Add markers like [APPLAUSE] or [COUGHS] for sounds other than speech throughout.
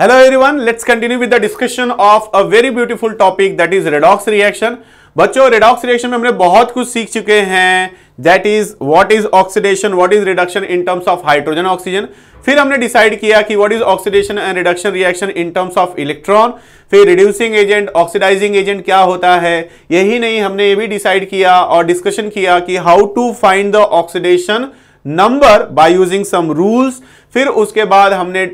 Hello everyone let's continue with the discussion of a very beautiful topic that is redox reaction बच्चों redox reaction में हमने बहुत कुछ सीख चुके हैं that is what is oxidation what is reduction in terms of hydrogen oxygen फिर हमने डिसाइड किया कि what is oxidation and reduction reaction in terms of electron फिर रिड्यूसिंग एजेंट ऑक्सीडाइजिंग एजेंट क्या होता है यही नहीं हमने ये भी डिसाइड किया और डिस्कशन किया कि how to find the oxidation number by using some rules फिर उसके बाद हमने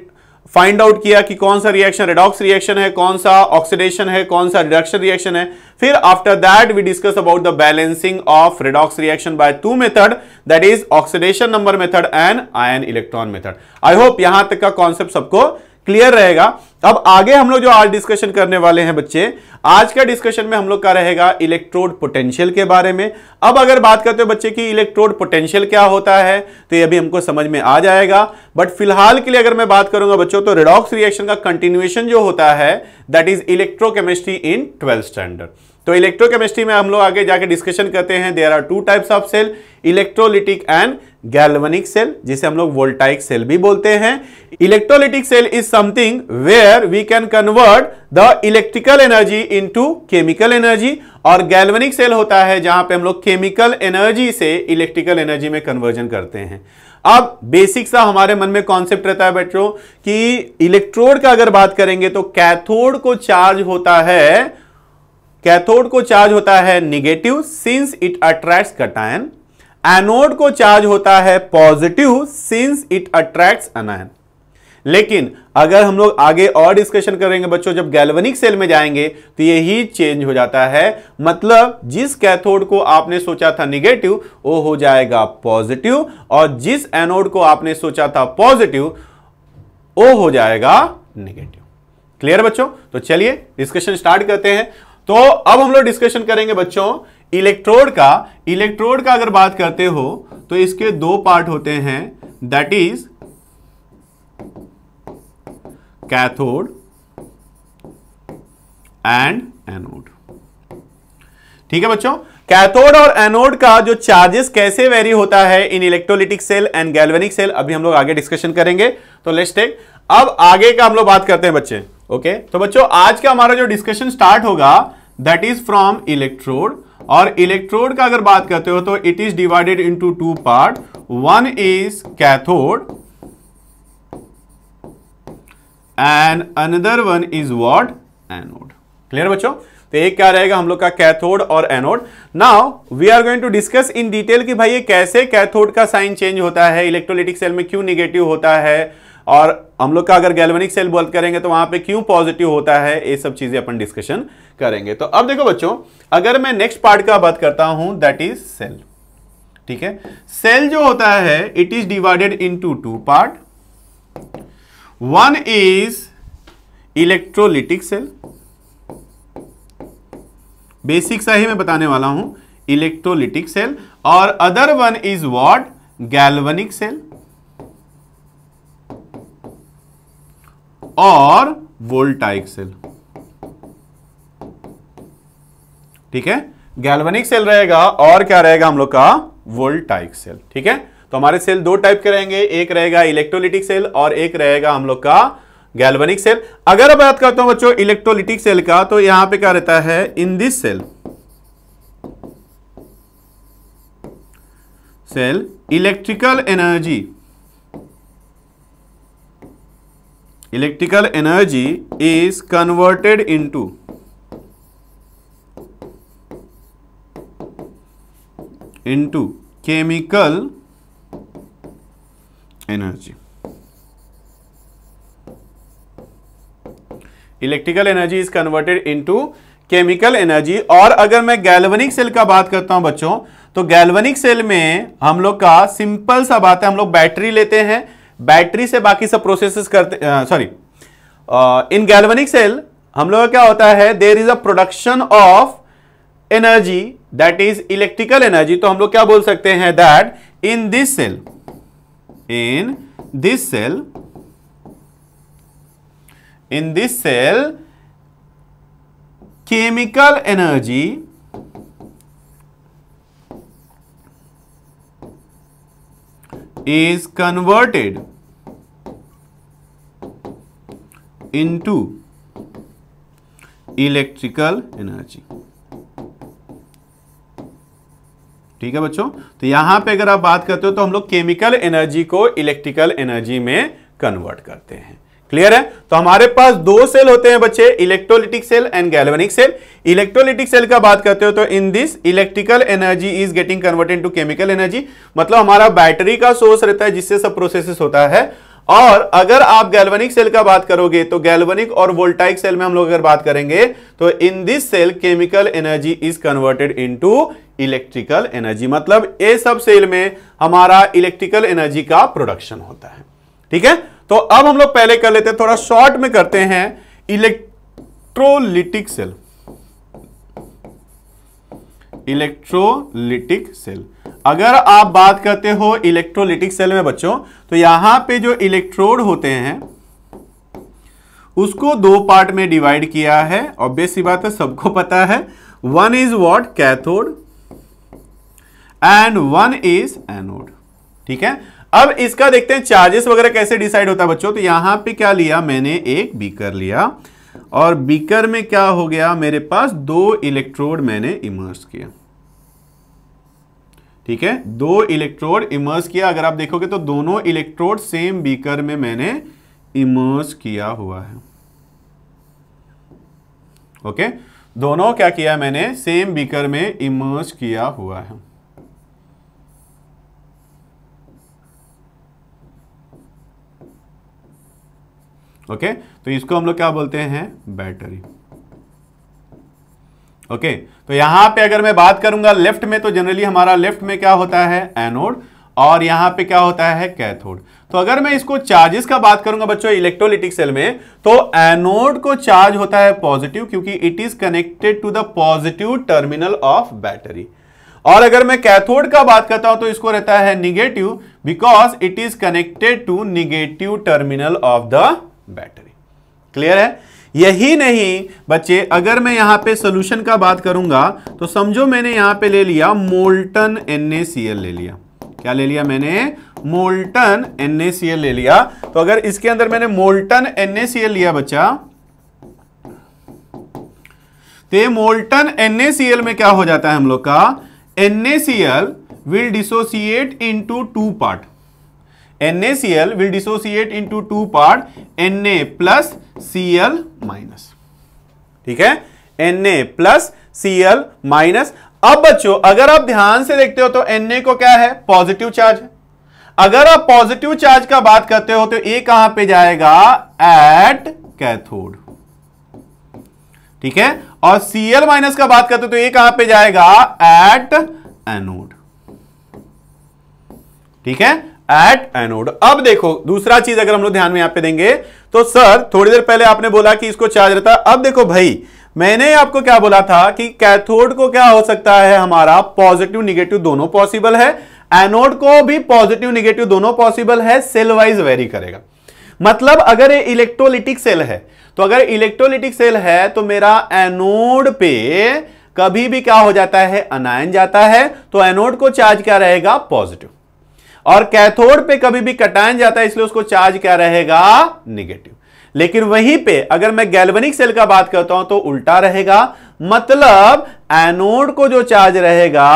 फाइंड आउट किया कि कौन सा रिएक्शन रेडॉक्स रिएक्शन है कौन सा ऑक्सीडेशन है कौन सा रिडक्शन रिएक्शन है फिर after that we discuss about the balancing of redox reaction by two method that is oxidation number method and ion electron method I hope यहां तक का कॉन्सेप्ट सबको क्लियर रहेगा अब आगे हम लोग जो आज डिस्कशन करने वाले हैं बच्चे आज का डिस्कशन में हम लोग का रहेगा इलेक्ट्रोड पोटेंशियल के बारे में अब अगर बात करते हो बच्चे की इलेक्ट्रोड पोटेंशियल क्या होता है तो ये भी हमको समझ में आ जाएगा बट फिलहाल के लिए अगर मैं बात करूंगा बच्चों तो रिडॉक्स रिएक्शन का कंटिन्यूएशन जो होता है that is electrochemistry in twelfth standard तो इलेक्ट्रोकेमिस्ट्री में हम लोग आगे जाके डिस्कशन करते हैं there are two types of cell electrolytic and galvanic cell जिसे हम लोग वोल्टाइक सेल भी बोलते हैं electrolytic cell is something where we can convert the electrical energy into chemical energy और गैल्वनिक सेल होता है जहां पे हम लोग केमिकल एनर्जी से इलेक्ट्रिकल एनर्जी में कन्वर्जन करते हैं अब बेसिक सा हमारे मन में कॉन्सेप्ट रहता है बेटरो कि इलेक्ट्रोड का अगर बात करेंगे तो कैथोड को चार्ज होता है कैथोड को चार्ज होता है negative since it attract cation anode को चार्ज होता है positive since it attract anion लेकिन अगर हम लोग आगे और डिस्कशन करेंगे बच्चों जब गैल्वेनिक सेल में जाएंगे तो यही चेंज हो जाता है मतलब जिस कैथोड को आपने सोचा था निगेटिव वो हो जाएगा पॉजिटिव और जिस एनोड को आपने सोचा था पॉजिटिव वो हो जाएगा निगेटिव क्लियर बच्चों तो चलिए डिस्कशन स्टार्ट करते हैं तो अब हम लोग डिस्कशन करेंगे बच्चों इलेक्ट्रोड का इलेक्ट्रोड का अगर बात करते हो तो इसके दो पार्ट होते हैं that is cathode and anode ठीक है बच्चों कैथोड और एनोड का जो चार्जेस कैसे वेरी होता है in electrolytic cell and galvanic cell अभी हम लोग आगे डिस्कशन करेंगे तो लेट्स टेक अब आगे का हम लोग बात करते हैं बच्चे ओके तो बच्चों आज का हमारा जो डिस्कशन स्टार्ट होगा दैट इज फ्रॉम इलेक्ट्रोड और इलेक्ट्रोड का अगर बात करते हो तो it is divided into two part one is cathode and another one is what anode clear बच्चों तो एक क्या रहेगा हम लोग का कैथोड और anode now we are going to discuss in detail कि भाई ये कैसे कैथोड का साइन चेंज होता है इलेक्ट्रोलिटिक सेल में क्यों निगेटिव होता है और हम लोग का अगर गैल्वेनिक सेल बोल करेंगे तो वहां पे क्यों पॉजिटिव होता है ये सब चीजें अपन डिस्कशन करेंगे तो अब देखो बच्चों अगर मैं नेक्स्ट पार्ट का बात करता हूं दैट इज सेल ठीक है सेल जो होता है it is divided in two part one is electrolytic cell basic सा ही मैं बताने वाला हूं इलेक्ट्रोलिटिक सेल और other one is what galvanic cell और वोल्टाइक सेल ठीक है गैल्वेनिक सेल रहेगा और क्या रहेगा हम लोग का वोल्टाइक सेल ठीक है तो हमारे सेल दो टाइप के रहेंगे एक रहेगा इलेक्ट्रोलिटिक सेल और एक रहेगा हम लोग का गैल्वेनिक सेल अगर बात करता हूं बच्चों इलेक्ट्रोलिटिक सेल का तो यहां पे क्या रहता है in this cell cell electrical energy electrical energy is converted into into chemical energy electrical energy is converted into chemical energy और अगर मैं गैल्वनिक सेल का बात करता हूं बच्चों तो गैल्वनिक सेल में हम लोग का सिंपल सा बात है हम लोग बैटरी लेते हैं बैटरी से बाकी सब प्रोसेसेस करते सॉरी इन गैल्वेनिक सेल हम लोग क्या होता है there is a production of energy that is electrical energy तो हम लोग क्या बोल सकते हैं that in this cell in this cell in this cell chemical energy is converted into electrical energy ठीक है बच्चों तो यहां पे अगर आप बात करते हो तो हम लोग केमिकल एनर्जी को इलेक्ट्रिकल एनर्जी में कन्वर्ट करते हैं क्लियर है तो हमारे पास दो सेल होते हैं बच्चे electrolytic cell and galvanic cell electrolytic cell का बात करते हो तो in this electrical energy is getting converted to chemical energy मतलब हमारा बैटरी का सोर्स रहता है जिससे सब प्रोसेसेस होता है और अगर आप गैल्वेनिक सेल का बात करोगे तो गैल्वेनिक और वोल्टाइक सेल में हम लोग अगर बात करेंगे तो in this cell chemical energy is converted into electrical energy मतलब ये सब सेल में हमारा इलेक्ट्रिकल एनर्जी का प्रोडक्शन होता है ठीक है तो अब हम लोग पहले कर लेते हैं थोड़ा शॉर्ट में करते हैं इलेक्ट्रोलिटिक सेल इलेक्ट्रोलिटिक सेल अगर आप बात करते हो इलेक्ट्रोलिटिक सेल में बच्चों तो यहां पे जो इलेक्ट्रोड होते हैं उसको दो पार्ट में डिवाइड किया है ऑब्वियस सी बात है सबको पता है one is what cathode and one is anode ठीक है अब इसका देखते हैं चार्जेस वगैरह कैसे डिसाइड होता है बच्चों तो यहां पे क्या लिया मैंने एक बीकर लिया और बीकर में क्या हो गया मेरे पास दो इलेक्ट्रोड मैंने इमर्स किया ठीक है दो इलेक्ट्रोड इमर्स किया अगर आप देखोगे तो दोनों इलेक्ट्रोड सेम बीकर में मैंने इमर्स किया हुआ है ओके दोनों क्या किया मैंने सेम बीकर में इमर्स किया हुआ है ओके okay? तो इसको हम लोग क्या बोलते हैं बैटरी ओके तो यहां पे अगर मैं बात करूंगा लेफ्ट में तो जनरली हमारा लेफ्ट में क्या होता है एनोड और यहां पे क्या होता है कैथोड तो अगर मैं इसको चार्जेस का बात करूंगा बच्चों इलेक्ट्रोलिटिक सेल में तो एनोड को चार्ज होता है पॉजिटिव क्योंकि it is connected to the positive terminal of battery और अगर मैं कैथोड का बात करता हूं तो इसको रहता है negative because it is connected to negative terminal of the battery clear है यही नहीं बच्चे अगर मैं यहां पे सोल्यूशन का बात करूंगा तो समझो मैंने यहां पे ले लिया मोल्टन NaCl ले लिया क्या ले लिया मैंने मोल्टन NaCl ले लिया तो अगर इसके अंदर मैंने मोल्टन NaCl लिया बच्चा तो मोल्टन NaCl में क्या हो जाता है हम लोग का NaCl will dissociate into two part NaCl will dissociate into two part Na plus C L minus ठीक है N A plus C L minus अब बच्चों अगर आप ध्यान से देखते हो तो एन ए को क्या है पॉजिटिव चार्ज है अगर आप पॉजिटिव चार्ज का बात करते हो तो ए कहां पे जाएगा एट कैथोड ठीक है और Cl माइनस का बात करते हो तो ए कहां पे जाएगा एट एनोड ठीक है एट एनोड अब देखो दूसरा चीज अगर हम लोग ध्यान में यहां पे देंगे तो सर थोड़ी देर पहले आपने बोला कि इसको चार्ज रहता अब देखो भाई मैंने आपको क्या बोला था कि कैथोड को क्या हो सकता है हमारा पॉजिटिव निगेटिव दोनों पॉसिबल है एनोड को भी पॉजिटिव निगेटिव दोनों पॉसिबल है सेल वाइज वेरी करेगा मतलब अगर ये इलेक्ट्रोलिटिक सेल है तो अगर इलेक्ट्रोलिटिक सेल है तो मेरा एनोड पे कभी भी क्या हो जाता है अनायन जाता है तो एनोड को चार्ज क्या रहेगा पॉजिटिव और कैथोड पे कभी भी कटायन जाता है इसलिए उसको चार्ज क्या रहेगा निगेटिव लेकिन वहीं पे अगर मैं गैल्वेनिक सेल का बात करता हूं तो उल्टा रहेगा मतलब एनोड को जो चार्ज रहेगा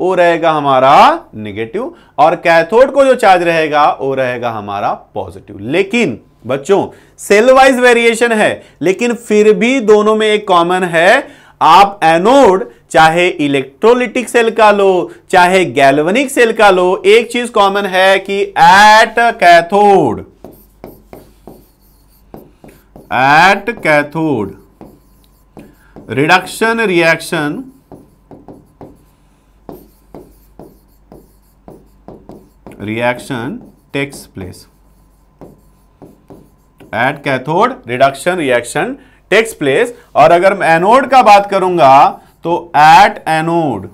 वो रहेगा हमारा निगेटिव और कैथोड को जो चार्ज रहेगा वो रहेगा हमारा पॉजिटिव लेकिन बच्चों सेल वाइज वेरिएशन है लेकिन फिर भी दोनों में एक कॉमन है आप एनोड चाहे इलेक्ट्रोलिटिक सेल का लो चाहे गैल्वनिक सेल का लो एक चीज कॉमन है कि at cathode at cathode reduction reaction reaction takes place at cathode reduction reaction takes place और अगर मैं एनोड का बात करूंगा तो at anode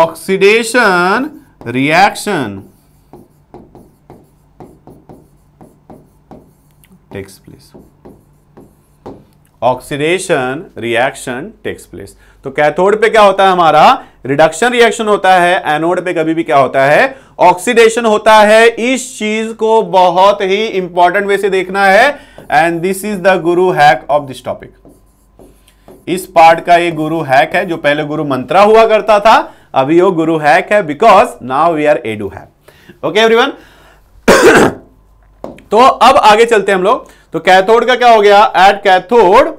oxidation reaction takes place oxidation reaction takes place तो कैथोड पे क्या होता है हमारा रिडक्शन रिएक्शन होता है एनोड पे कभी भी क्या होता है ऑक्सीडेशन होता है इस चीज को बहुत ही इंपॉर्टेंट वे से देखना है and this is the guru hack of this topic इस पार्ट का ये गुरु हैक है जो पहले गुरु मंत्रा हुआ करता था अभी वो गुरु हैक है because now we are edu hack okay everyone तो अब आगे चलते हैं हम लोग तो कैथोड का क्या हो गया at cathode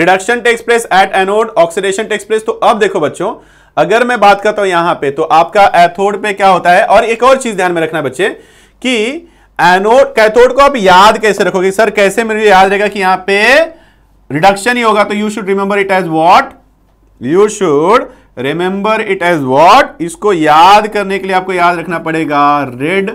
reduction takes place at anode oxidation takes place तो अब देखो बच्चों अगर मैं बात करता हूं यहां पे तो आपका एथोड पे क्या होता है और एक और चीज ध्यान में रखना बच्चे कि एनोड कैथोड को आप याद कैसे रखोगे सर कैसे मुझे याद रहेगा कि यहां पे रिडक्शन ही होगा तो you should remember it as what you should remember it as what इसको याद करने के लिए आपको याद रखना पड़ेगा रेड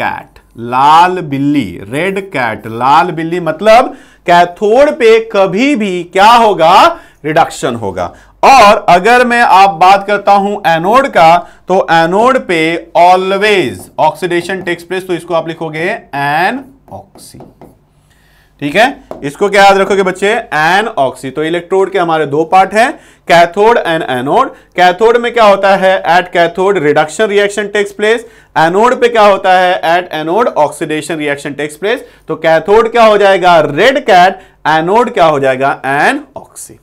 कैट लाल बिल्ली रेड कैट लाल बिल्ली मतलब कैथोड पे कभी भी क्या होगा रिडक्शन होगा और अगर मैं आप बात करता हूं एनोड का तो एनोड पे ऑलवेज ऑक्सीडेशन टेक्स प्लेस तो इसको आप लिखोगे एन ऑक्सी ठीक है इसको क्या याद रखोगे बच्चे एन ऑक्सी तो इलेक्ट्रोड के हमारे दो पार्ट हैं कैथोड एंड एनोड कैथोड में क्या होता है at cathode reduction reaction takes place anode पे क्या होता है at anode oxidation reaction takes place तो कैथोड क्या हो जाएगा रेड कैट एनोड क्या हो जाएगा एन ऑक्सी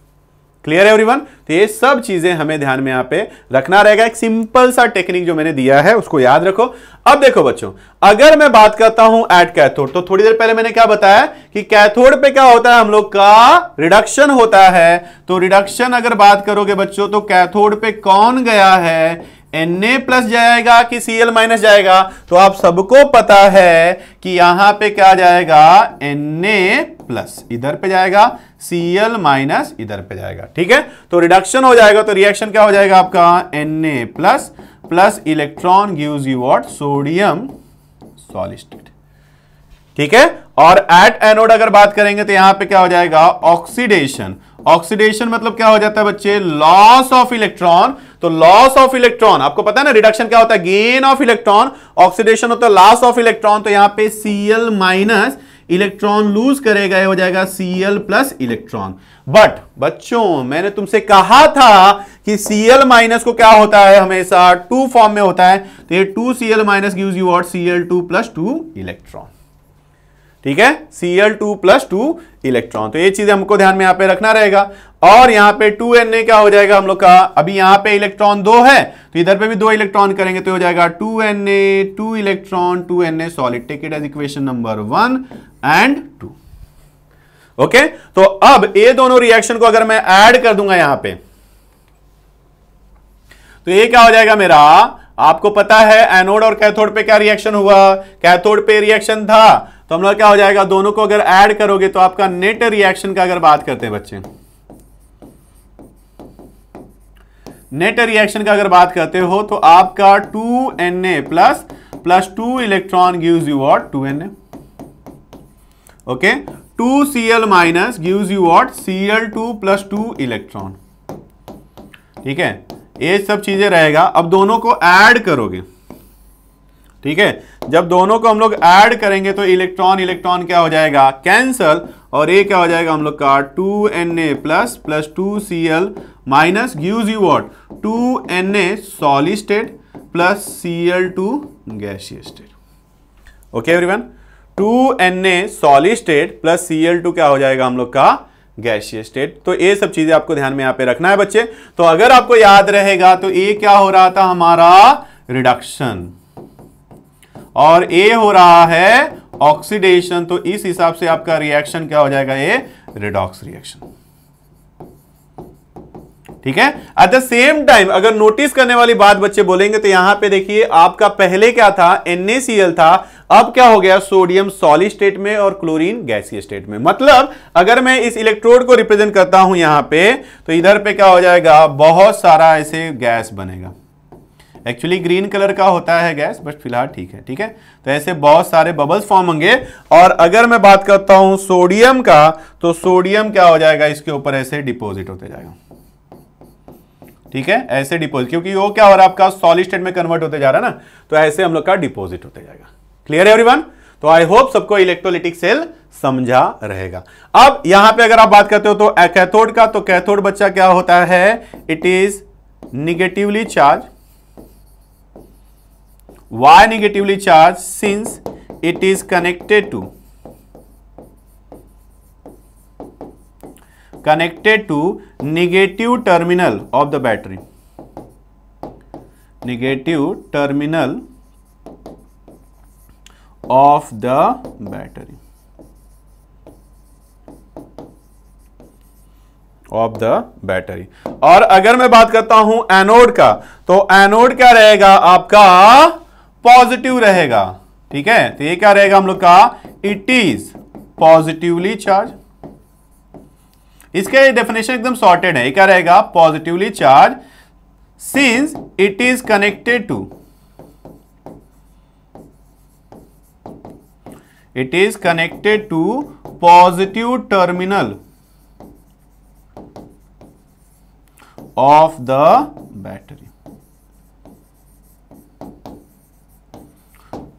क्लियर है एवरीवन तो ये सब चीजें हमें ध्यान में यहां पे रखना रहेगा एक सिंपल सा टेक्निक जो मैंने दिया है उसको याद रखो अब देखो बच्चों अगर मैं बात करता हूं एट कैथोड तो थोड़ी देर पहले मैंने क्या बताया कि कैथोड पे क्या होता है हम लोग का रिडक्शन होता है तो रिडक्शन अगर बात करोगे बच्चों तो कैथोड पे कौन गया है Na प्लस जाएगा कि Cl माइनस जाएगा तो आप सबको पता है कि यहां पे क्या जाएगा Na प्लस इधर पे जाएगा Cl माइनस इधर पे जाएगा ठीक है तो रिडक्शन हो जाएगा तो रिएक्शन क्या हो जाएगा आपका Na plus plus electron gives you what sodium solid state ठीक है और एट एनोड अगर बात करेंगे तो यहां पे क्या हो जाएगा ऑक्सीडेशन ऑक्सीडेशन मतलब क्या हो जाता है बच्चे लॉस ऑफ इलेक्ट्रॉन तो लॉस ऑफ इलेक्ट्रॉन आपको पता है ना रिडक्शन क्या होता है गेन ऑफ इलेक्ट्रॉन ऑक्सीडेशन होता है लॉस ऑफ इलेक्ट्रॉन तो यहां पे सीएल माइनस इलेक्ट्रॉन लूज करेगा ये हो जाएगा सीएल प्लस इलेक्ट्रॉन बट बच्चों मैंने तुमसे कहा था कि सीएल माइनस को क्या होता है हमेशा टू फॉर्म में होता है तो ये two C L minus gives you what C L two plus two electron ठीक है L two plus two electron तो ये चीज हमको ध्यान में यहां पे रखना रहेगा और यहां पे ए क्या हो जाएगा हम लोग का अभी यहां पे इलेक्ट्रॉन दो है तो इधर पे भी दो इलेक्ट्रॉन करेंगे तो हो जाएगा A two electron two N A solid take it as equation number one and two okay तो अब ये दोनों रिएक्शन को अगर मैं ऐड कर दूंगा यहां पे तो ये क्या हो जाएगा मेरा आपको पता है एनोड और कैथोड पे क्या रिएक्शन हुआ कैथोड पे रिएक्शन था तो हम लोग क्या हो जाएगा दोनों को अगर ऐड करोगे तो आपका नेट रिएक्शन का अगर बात करते हैं बच्चे नेट रिएक्शन का अगर बात करते हो तो आपका two N A plus plus two electron gives you what two N okay two C L minus gives you what C L two plus two electron ठीक है ये सब चीजें रहेगा अब दोनों को ऐड करोगे ठीक है जब दोनों को हम लोग ऐड करेंगे तो इलेक्ट्रॉन इलेक्ट्रॉन क्या हो जाएगा कैंसल और ये क्या हो जाएगा हम लोग का two N A plus plus two C L minus gives you what two N A solid state plus C L two gaseous state okay everyone two N A solid state plus C L two क्या हो जाएगा हम लोग का गैसीय state तो ये सब चीजें आपको ध्यान में यहां पे रखना है बच्चे तो अगर आपको याद रहेगा तो ए क्या हो रहा था हमारा रिडक्शन और ए हो रहा है ऑक्सीडेशन तो इस हिसाब से आपका रिएक्शन क्या हो जाएगा ये रिडॉक्स रिएक्शन ठीक है एट द सेम टाइम अगर नोटिस करने वाली बात बच्चे बोलेंगे तो यहां पे देखिए आपका पहले क्या था NaCl था अब क्या हो गया सोडियम सॉलिड स्टेट में और क्लोरीन गैसीय स्टेट में मतलब अगर मैं इस इलेक्ट्रोड को रिप्रेजेंट करता हूं यहां पे तो इधर पे क्या हो जाएगा बहुत सारा ऐसे गैस बनेगा एक्चुअली ग्रीन कलर का होता है गैस बट फिलहाल ठीक है ठीक है तो ऐसे बहुत सारे बबल्स फॉर्म होंगे और अगर मैं बात करता हूं सोडियम का तो सोडियम क्या हो जाएगा इसके ऊपर ऐसे डिपॉजिट होते जाएगा ठीक है ऐसे डिपोजिट क्योंकि वो क्या हो रहा है आपका सॉलिड स्टेट में कन्वर्ट होते जा रहा है ना तो ऐसे हम लोग का डिपोजिट होते जाएगा क्लियर है एवरीवन तो आई होप सबको इलेक्ट्रोलिटिक सेल समझा रहेगा अब यहां पे अगर आप बात करते हो तो कैथोड का तो कैथोड बच्चा क्या होता है it is negatively charge why negatively charge since it is connected to connected to negative terminal of the battery negative terminal of the battery of the battery और अगर मैं बात करता हूं एनोड का तो एनोड क्या रहेगा आपका पॉजिटिव रहेगा ठीक है तो ये क्या रहेगा हम लोग का इट इज पॉजिटिवली चार्ज इसका डेफिनेशन एकदम सॉर्टेड है क्या रहेगा positively charge since it is connected to it is connected to positive terminal of the battery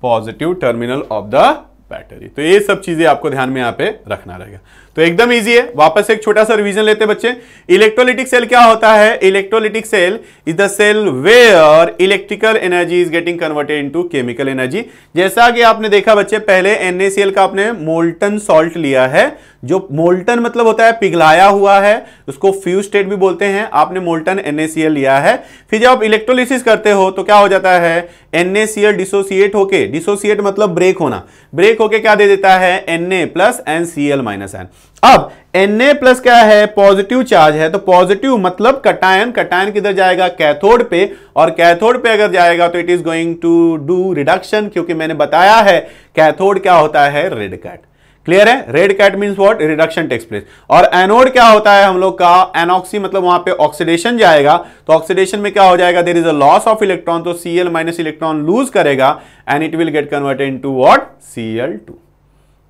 positive terminal of the battery तो ये सब चीजें आपको ध्यान में यहां पे रखना रहेगा तो एकदम इजी है वापस एक छोटा सा रिवीजन लेते बच्चे इलेक्ट्रोलिटिक सेल क्या होता है electrolytic cell is the cell where electrical energy is getting converted into chemical energy जैसा कि आपने देखा बच्चे पहले एनएसीएल का आपने मोल्टन सॉल्ट लिया है जो मोल्टन मतलब होता है पिघलाया हुआ है उसको फ्यू स्टेट भी बोलते हैं आपने मोल्टन एनएसीएल लिया है फिर जब आप इलेक्ट्रोलिसिस करते हो तो क्या हो जाता है एनएसीएल डिसोसिएट होके डिसोसिएट मतलब ब्रेक होना ब्रेक होके क्या दे देता है N A plus N C L minus N अब Na प्लस क्या है पॉजिटिव चार्ज है तो पॉजिटिव मतलब कटायन कटायन किधर जाएगा कैथोड पे और कैथोड पे अगर जाएगा तो it is going to do reduction क्योंकि मैंने बताया है कैथोड क्या होता है रेड कैट क्लियर है red cat mean what reduction takes place और एनोड क्या होता है हम लोग का एनॉक्सी मतलब वहां पे ऑक्सीडेशन जाएगा तो ऑक्सीडेशन में क्या हो जाएगा there is a loss of electron तो सीएल माइनस इलेक्ट्रॉन लूज करेगा and it will get converted to what CL two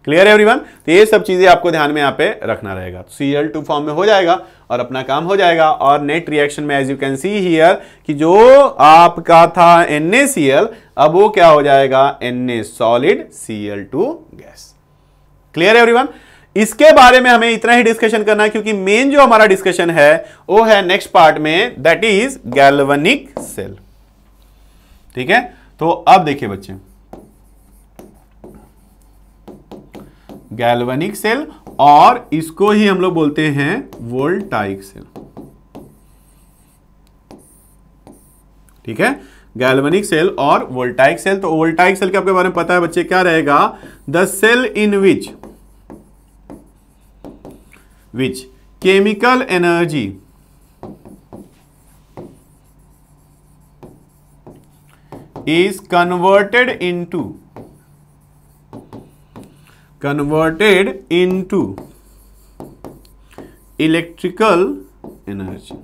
clear है एवरीवन तो ये सब चीज़ें आपको ध्यान में यहाँ पे रखना रहेगा सी एल टू फॉर्म में हो जाएगा और अपना काम हो जाएगा और नेट रिएक्शन में as you can see here कि जो आपका था एन अब वो क्या हो जाएगा N A solid C L two gas clear है एवरीवन इसके बारे में हमें इतना ही डिस्कशन करना है क्योंकि मेन जो हमारा डिस्कशन है वो है नेक्स्ट पार्ट में दैट इज गैल्वनिक सेल ठीक है तो अब देखिए बच्चे गैल्वेनिक सेल और इसको ही हम लोग बोलते हैं वोल्टाइक सेल ठीक है गैल्वेनिक सेल और वोल्टाइक सेल तो वोल्टाइक सेल के आपके बारे में पता है बच्चे क्या रहेगा the cell in which which chemical energy is converted into converted into electrical energy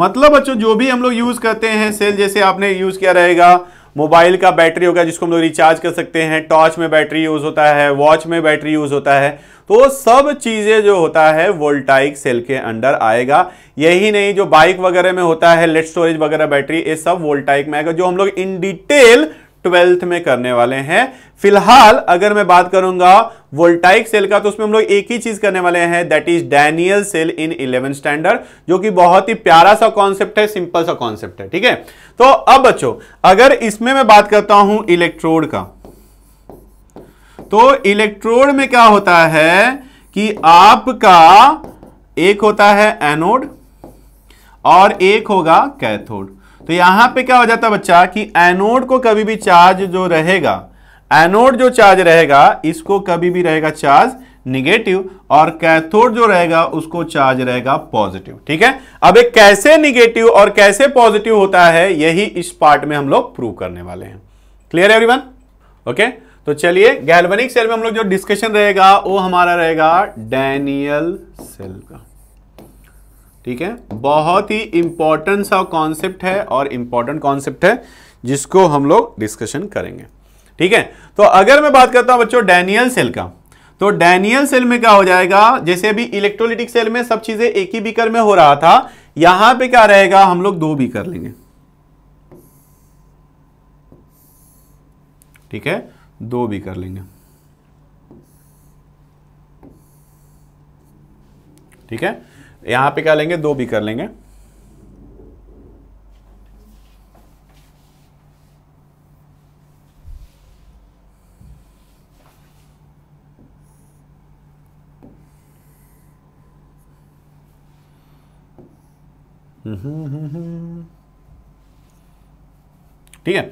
मतलब बच्चों जो भी हम लोग यूज करते हैं सेल जैसे आपने यूज किया रहेगा मोबाइल का बैटरी होगा जिसको हम लोग रिचार्ज कर सकते हैं टॉर्च में बैटरी यूज होता है वॉच में बैटरी यूज होता है तो सब चीजें जो होता है वोल्टाइक सेल के अंडर आएगा यही नहीं जो बाइक वगैरह में होता है लेट स्टोरेज वगैरह बैटरी ये सब वोल्टाइक में आएगा जो हम लोग इन डिटेल ट्वेल्थ में करने वाले हैं फिलहाल अगर मैं बात करूंगा वोल्टाइक सेल का तो उसमें हम लोग एक ही चीज करने वाले हैं that is Daniell cell in eleven standard जो कि बहुत ही प्यारा सा कॉन्सेप्ट है सिंपल सा कॉन्सेप्ट है ठीक है तो अब बच्चों अगर इसमें मैं बात करता हूं इलेक्ट्रोड का तो इलेक्ट्रोड में क्या होता है कि आपका एक होता है एनोड और एक होगा कैथोड तो यहां पे क्या हो जाता है बच्चा कि एनोड को कभी भी चार्ज जो रहेगा एनोड जो चार्ज रहेगा इसको कभी भी रहेगा चार्ज निगेटिव और कैथोड जो रहेगा उसको चार्ज रहेगा पॉजिटिव ठीक है अब एक कैसे निगेटिव और कैसे पॉजिटिव होता है यही इस पार्ट में हम लोग प्रूव करने वाले हैं क्लियर है एवरीवन ओके तो चलिए गैल्वेनिक सेल में हम लोग जो डिस्कशन रहेगा वो हमारा रहेगा डैनियल सेल का ठीक है बहुत ही इंपॉर्टेंट सा कॉन्सेप्ट है और इंपॉर्टेंट कॉन्सेप्ट है जिसको हम लोग डिस्कशन करेंगे ठीक है तो अगर मैं बात करता हूं बच्चों डैनियल सेल का तो डैनियल सेल में क्या हो जाएगा जैसे अभी इलेक्ट्रोलिटिक सेल में सब चीजें एक ही बीकर में हो रहा था यहां पे क्या रहेगा हम लोग दो बीकर लेंगे ठीक है दो बीकर लेंगे ठीक है यहां पे क्या लेंगे दो भी कर लेंगे ठीक है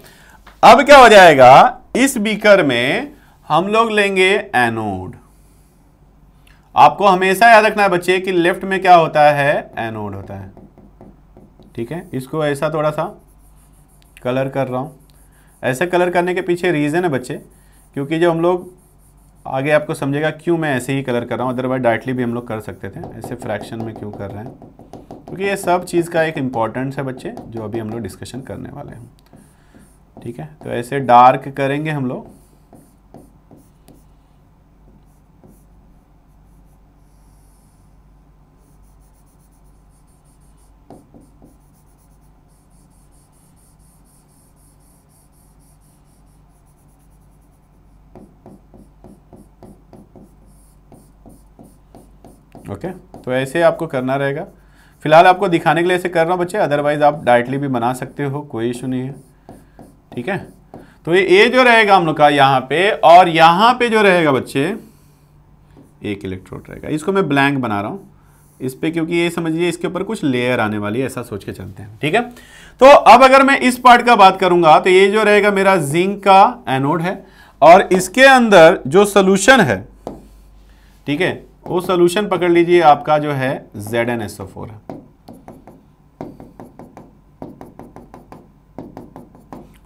अब क्या हो जाएगा इस बीकर में हम लोग लेंगे एनोड आपको हमेशा याद रखना है बच्चे कि लेफ्ट में क्या होता है एनोड होता है ठीक है इसको ऐसा थोड़ा सा कलर कर रहा हूँ ऐसा कलर करने के पीछे रीज़न है बच्चे क्योंकि जब हम लोग आगे आपको समझेगा क्यों मैं ऐसे ही कलर कर रहा हूँ अदरवाइज डायरेक्टली भी हम लोग कर सकते थे ऐसे फ्रैक्शन में क्यों कर रहे हैं क्योंकि ये सब चीज़ का एक इम्पॉर्टेंस है बच्चे जो अभी हम लोग डिस्कशन करने वाले हैं ठीक है तो ऐसे डार्क करेंगे हम लोग ओके तो ऐसे आपको करना रहेगा फिलहाल आपको दिखाने के लिए ऐसे कर रहा हूँ बच्चे अदरवाइज आप डायरेक्टली भी बना सकते हो कोई इशू नहीं है ठीक है तो ये ए जो रहेगा हम लोग का यहाँ पे और यहाँ पे जो रहेगा बच्चे एक इलेक्ट्रोड रहेगा इसको मैं ब्लैंक बना रहा हूँ इस पर क्योंकि ये समझिए इसके ऊपर कुछ लेयर आने वाली है ऐसा सोच के चलते हैं ठीक है तो अब अगर मैं इस पार्ट का बात करूंगा तो ये जो रहेगा मेरा जिंक का एनोड है और इसके अंदर जो सोल्यूशन है ठीक है वो सोल्यूशन पकड़ लीजिए आपका जो है जेड एन एसओ फोर है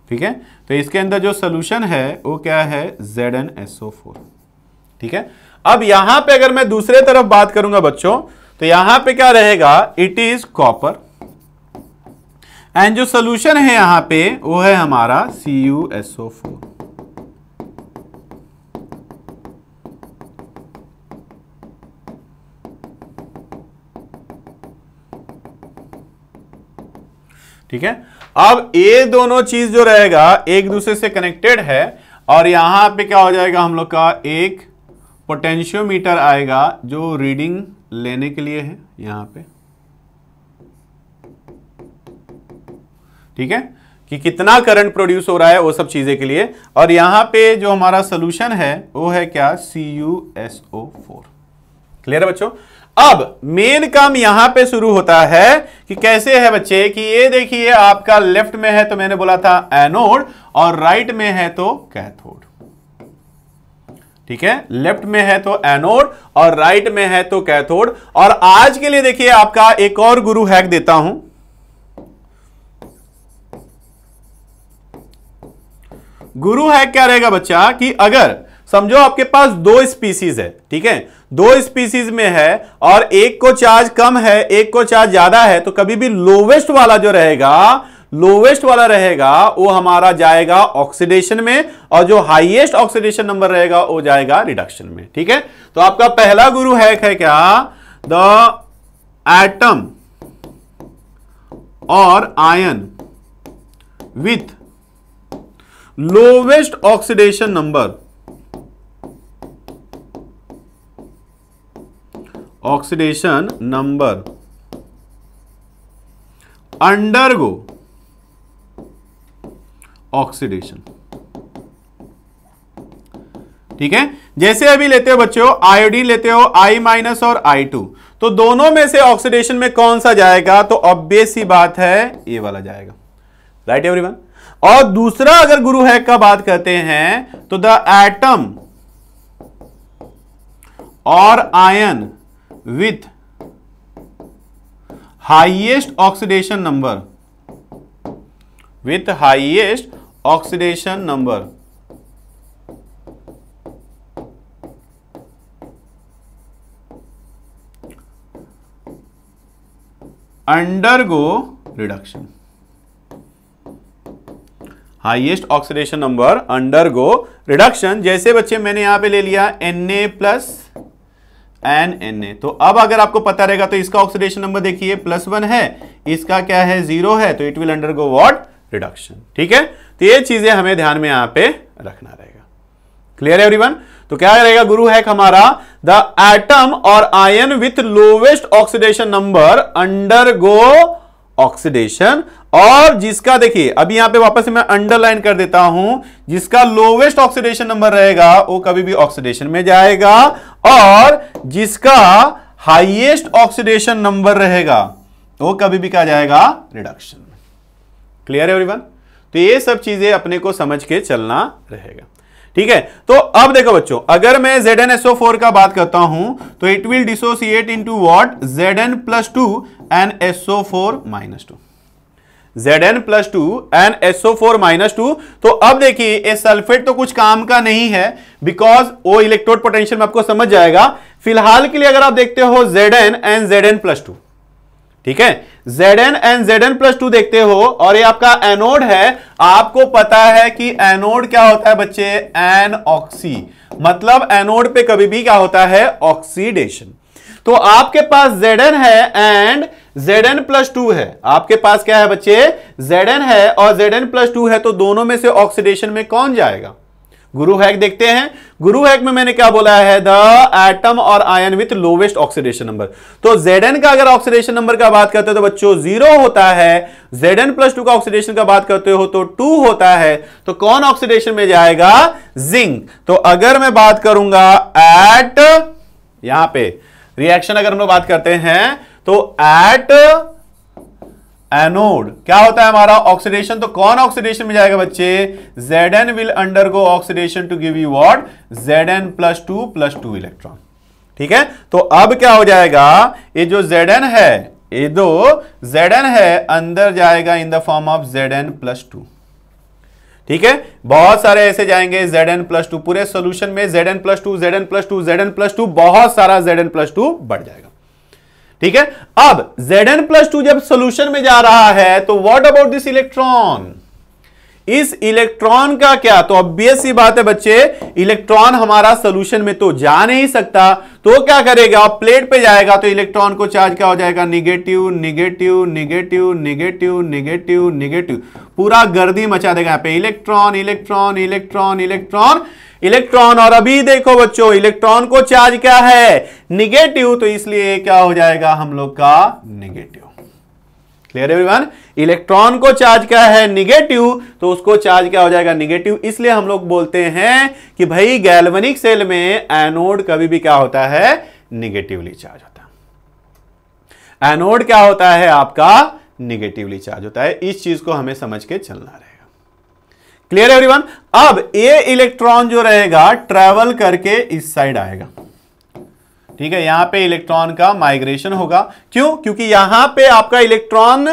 ठीक है तो इसके अंदर जो सोल्यूशन है वो क्या है जेड एन एसओ फोर ठीक है अब यहां पे अगर मैं दूसरे तरफ बात करूंगा बच्चों तो यहां पे क्या रहेगा इट इज कॉपर एंड जो सोल्यूशन है यहां पे वो है हमारा सी यू एसओ फोर ठीक है अब ये दोनों चीज जो रहेगा एक दूसरे से कनेक्टेड है और यहां पे क्या हो जाएगा हम लोग का एक पोटेंशियोमीटर आएगा जो रीडिंग लेने के लिए है यहां पे ठीक है कि कितना करंट प्रोड्यूस हो रहा है वो सब चीजें के लिए और यहां पे जो हमारा सोल्यूशन है वो है क्या C U S O four clear है बच्चों अब मेन काम यहां पे शुरू होता है कि कैसे है बच्चे कि ये देखिए आपका लेफ्ट में है तो मैंने बोला था एनोड और राइट में है तो कैथोड ठीक है लेफ्ट में है तो एनोड और राइट में है तो कैथोड और आज के लिए देखिए आपका एक और गुरु हैक देता हूं गुरु हैक क्या रहेगा बच्चा कि अगर समझो आपके पास दो स्पीसीज है ठीक है दो स्पीसीज में है और एक को चार्ज कम है एक को चार्ज ज्यादा है तो कभी भी लोवेस्ट वाला जो रहेगा लोवेस्ट वाला रहेगा वो हमारा जाएगा ऑक्सीडेशन में और जो हाईएस्ट ऑक्सीडेशन नंबर रहेगा वो जाएगा रिडक्शन में ठीक है तो आपका पहला गुरु है, है क्या द एटम और ion with lowest oxidation number oxidation number undergo oxidation ठीक है जैसे अभी लेते हो बच्चों आयोडीन लेते हो आई माइनस और आई टू तो दोनों में से ऑक्सीडेशन में कौन सा जाएगा तो ऑब्वियस ही बात है ये वाला जाएगा राइट एवरीवन और दूसरा अगर गुरु है का बात करते हैं तो द एटम और ion with highest oxidation number with highest oxidation number undergo reduction highest oxidation number undergo reduction जैसे बच्चे मैंने यहां पे ले लिया N A plus and N A तो अब अगर आपको पता रहेगा तो इसका ऑक्सीडेशन नंबर देखिए प्लस वन है इसका क्या है जीरो है तो it will undergo what reduction ठीक है तो ये चीजें हमें ध्यान में यहां पे रखना रहेगा क्लियर है एवरीवन तो क्या रहेगा गुरु है हमारा द एटम और ion with lowest oxidation number undergo oxidation और जिसका देखिए अभी यहां पे वापस मैं अंडरलाइन कर देता हूं जिसका लोवेस्ट ऑक्सीडेशन नंबर रहेगा वो कभी भी ऑक्सीडेशन में जाएगा और जिसका हाईएस्ट ऑक्सीडेशन नंबर रहेगा वो कभी भी कहा जाएगा रिडक्शन क्लियर है एवरीवन तो ये सब चीजें अपने को समझ के चलना रहेगा ठीक है तो अब देखो बच्चों अगर मैं जेड एन एसओ फोर का बात करता हूं तो it will dissociate into what Z N plus two and S O four minus two Z N plus two and S O four minus two तो अब देखिए सल्फेट तो कुछ काम का नहीं है बिकॉज वो इलेक्ट्रोड पोटेंशियल में आपको समझ जाएगा फिलहाल के लिए अगर आप देखते हो Z N and Z N plus two ठीक है Zn and Zn plus two देखते हो और ये आपका एनोड है आपको पता है कि एनोड क्या होता है बच्चे एन ऑक्सी मतलब एनोड पे कभी भी क्या होता है ऑक्सीडेशन तो आपके पास Zn है एंड Zn प्लस टू है आपके पास क्या है बच्चे Zn है और Zn प्लस टू है तो दोनों में से ऑक्सीडेशन में कौन जाएगा गुरु हैक देखते हैं गुरु हैक में मैंने क्या बोला है द एटम और ion with lowest oxidation number तो Zn का अगर ऑक्सीडेशन नंबर का बात करते हो तो बच्चों जीरो होता है Zn प्लस टू का ऑक्सीडेशन का बात करते हो तो टू होता है तो कौन ऑक्सीडेशन में जाएगा जिंक तो अगर मैं बात करूंगा एट यहां पे रिएक्शन अगर हम लोग बात करते हैं तो एट एनोड क्या होता है हमारा ऑक्सीडेशन तो कौन ऑक्सीडेशन में जाएगा बच्चे Z N will undergo oxidation to give you what Z N plus two plus two electron ठीक है तो अब क्या हो जाएगा ये जो जेड एन है ये दो जेड एन है अंदर जाएगा in the form of Z N plus two ठीक है बहुत सारे ऐसे जाएंगे जेड एन प्लस टू पूरे सोल्यूशन में Z N plus two Z N plus two Z N plus two बहुत सारा जेड एन प्लस टू बढ़ जाएगा ठीक है अब Zn प्लस टू जब सोल्यूशन में जा रहा है तो वॉट अबाउट दिस इलेक्ट्रॉन इस इलेक्ट्रॉन का क्या तो ऑब्वियस सी बात है बच्चे इलेक्ट्रॉन हमारा सोल्यूशन में तो जा नहीं सकता तो क्या करेगा प्लेट पे जाएगा तो इलेक्ट्रॉन को चार्ज क्या हो जाएगा negative negative negative negative negative negative पूरा गर्दी मचा देगा यहां पे electron electron electron electron electron और अभी देखो बच्चों इलेक्ट्रॉन को चार्ज क्या है निगेटिव तो इसलिए क्या हो जाएगा हम लोग का निगेटिव क्लियर एवरीवन इलेक्ट्रॉन को चार्ज क्या है निगेटिव तो उसको चार्ज क्या हो जाएगा निगेटिव इसलिए हम लोग बोलते हैं कि भाई गैल्वनिक सेल में एनोड कभी भी क्या होता है निगेटिवली चार्ज होता है एनोड क्या होता है आपका निगेटिवली चार्ज होता है इस चीज को हमें समझ के चलना रहे. क्लियर है एवरीवन अब ए इलेक्ट्रॉन जो रहेगा ट्रेवल करके इस साइड आएगा ठीक है यहां पे इलेक्ट्रॉन का माइग्रेशन होगा क्यों क्योंकि यहां पे आपका इलेक्ट्रॉन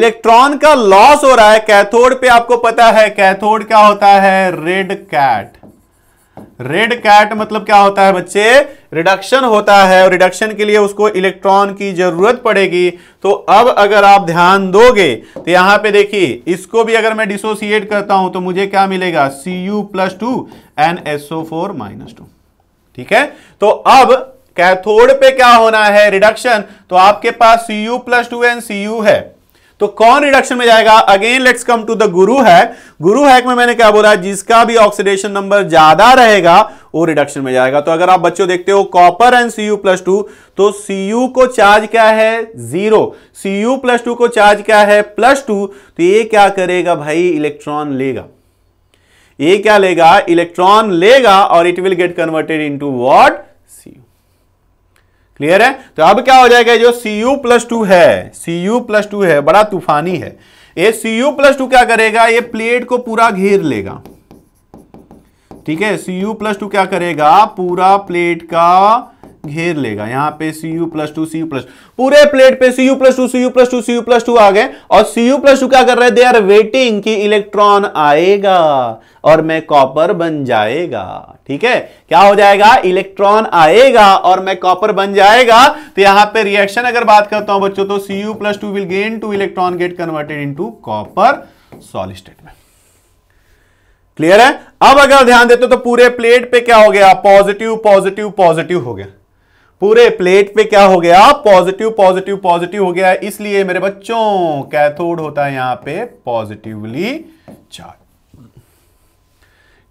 इलेक्ट्रॉन का लॉस हो रहा है कैथोड पे आपको पता है कैथोड क्या होता है रेड कैट रेड कैट मतलब क्या होता है बच्चे रिडक्शन होता है और रिडक्शन के लिए उसको इलेक्ट्रॉन की जरूरत पड़ेगी तो अब अगर आप ध्यान दोगे तो यहां पे देखिए इसको भी अगर मैं डिसोसिएट करता हूं तो मुझे क्या मिलेगा C U plus two and S O four minus two ठीक है तो अब कैथोड पे क्या होना है रिडक्शन तो आपके पास C U plus two and C U है तो कौन रिडक्शन में जाएगा again let's come to the गुरु है गुरु हैक में मैंने क्या बोला जिसका भी ऑक्सीडेशन नंबर ज्यादा रहेगा वो रिडक्शन में जाएगा तो अगर आप बच्चों देखते हो copper and C U plus two तो सी यू को चार्ज क्या है zero C U plus two को चार्ज क्या है प्लस टू तो ये क्या करेगा भाई इलेक्ट्रॉन लेगा ये क्या लेगा इलेक्ट्रॉन लेगा और it will get converted into what clear है तो अब क्या हो जाएगा जो सी यू प्लस टू है सी यू प्लस टू है बड़ा तूफानी है ये सी यू प्लस टू क्या करेगा ये प्लेट को पूरा घेर लेगा ठीक है सी यू प्लस टू क्या करेगा पूरा प्लेट का घेर लेगा यहां पे C U plus two C U plus पूरे प्लेट पे C U plus two C U plus two C U plus two आ गए और सी यू प्लस टू क्या कर रहे हैं दे आर वेटिंग कि इलेक्ट्रॉन आएगा और मैं कॉपर बन जाएगा ठीक है क्या हो जाएगा इलेक्ट्रॉन आएगा और मैं कॉपर बन जाएगा तो यहां पे रिएक्शन अगर बात करता हूं बच्चों तो C U plus two will gain two electron get converted to copper solid state में क्लियर है अब अगर ध्यान देते हो तो पूरे प्लेट पे क्या हो गया पॉजिटिव पॉजिटिव पॉजिटिव हो गया पूरे प्लेट पे क्या हो गया पॉजिटिव पॉजिटिव पॉजिटिव हो गया इसलिए मेरे बच्चों कैथोड होता है यहां पे पॉजिटिवली चार्ज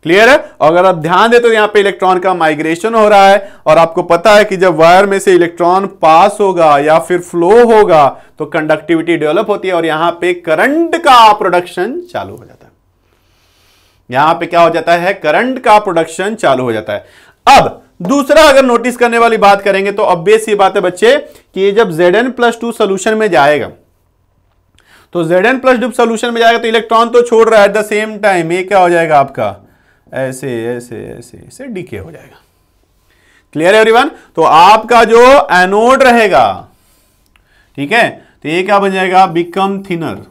क्लियर है और अगर आप ध्यान दे तो यहां पे इलेक्ट्रॉन का माइग्रेशन हो रहा है और आपको पता है कि जब वायर में से इलेक्ट्रॉन पास होगा या फिर फ्लो होगा तो कंडक्टिविटी डेवलप होती है और यहां पे करंट का प्रोडक्शन चालू हो जाता है यहां पे क्या हो जाता है करंट का प्रोडक्शन चालू हो जाता है अब दूसरा अगर नोटिस करने वाली बात करेंगे तो ऑब्वियस ये बात है बच्चे कि ये जब Zn N plus two solution में जाएगा तो Z N plus two solution में जाएगा तो इलेक्ट्रॉन तो छोड़ रहा है एट द सेम टाइम ये क्या हो जाएगा आपका ऐसे ऐसे ऐसे ऐसे डीके हो जाएगा क्लियर है एवरीवन तो आपका जो एनोड रहेगा ठीक है तो ये क्या बन जाएगा बिकम थिनर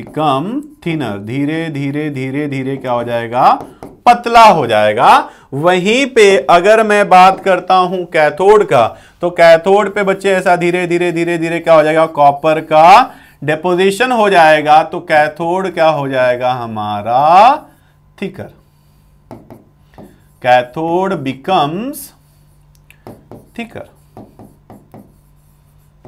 बिकम थिनर धीरे धीरे धीरे धीरे क्या हो जाएगा पतला हो जाएगा वहीं पे अगर मैं बात करता हूं कैथोड का तो कैथोड पे बच्चे ऐसा धीरे धीरे धीरे धीरे क्या हो जाएगा कॉपर का डेपोजिशन हो जाएगा तो कैथोड क्या हो जाएगा हमारा थिकर कैथोड बिकम्स थिकर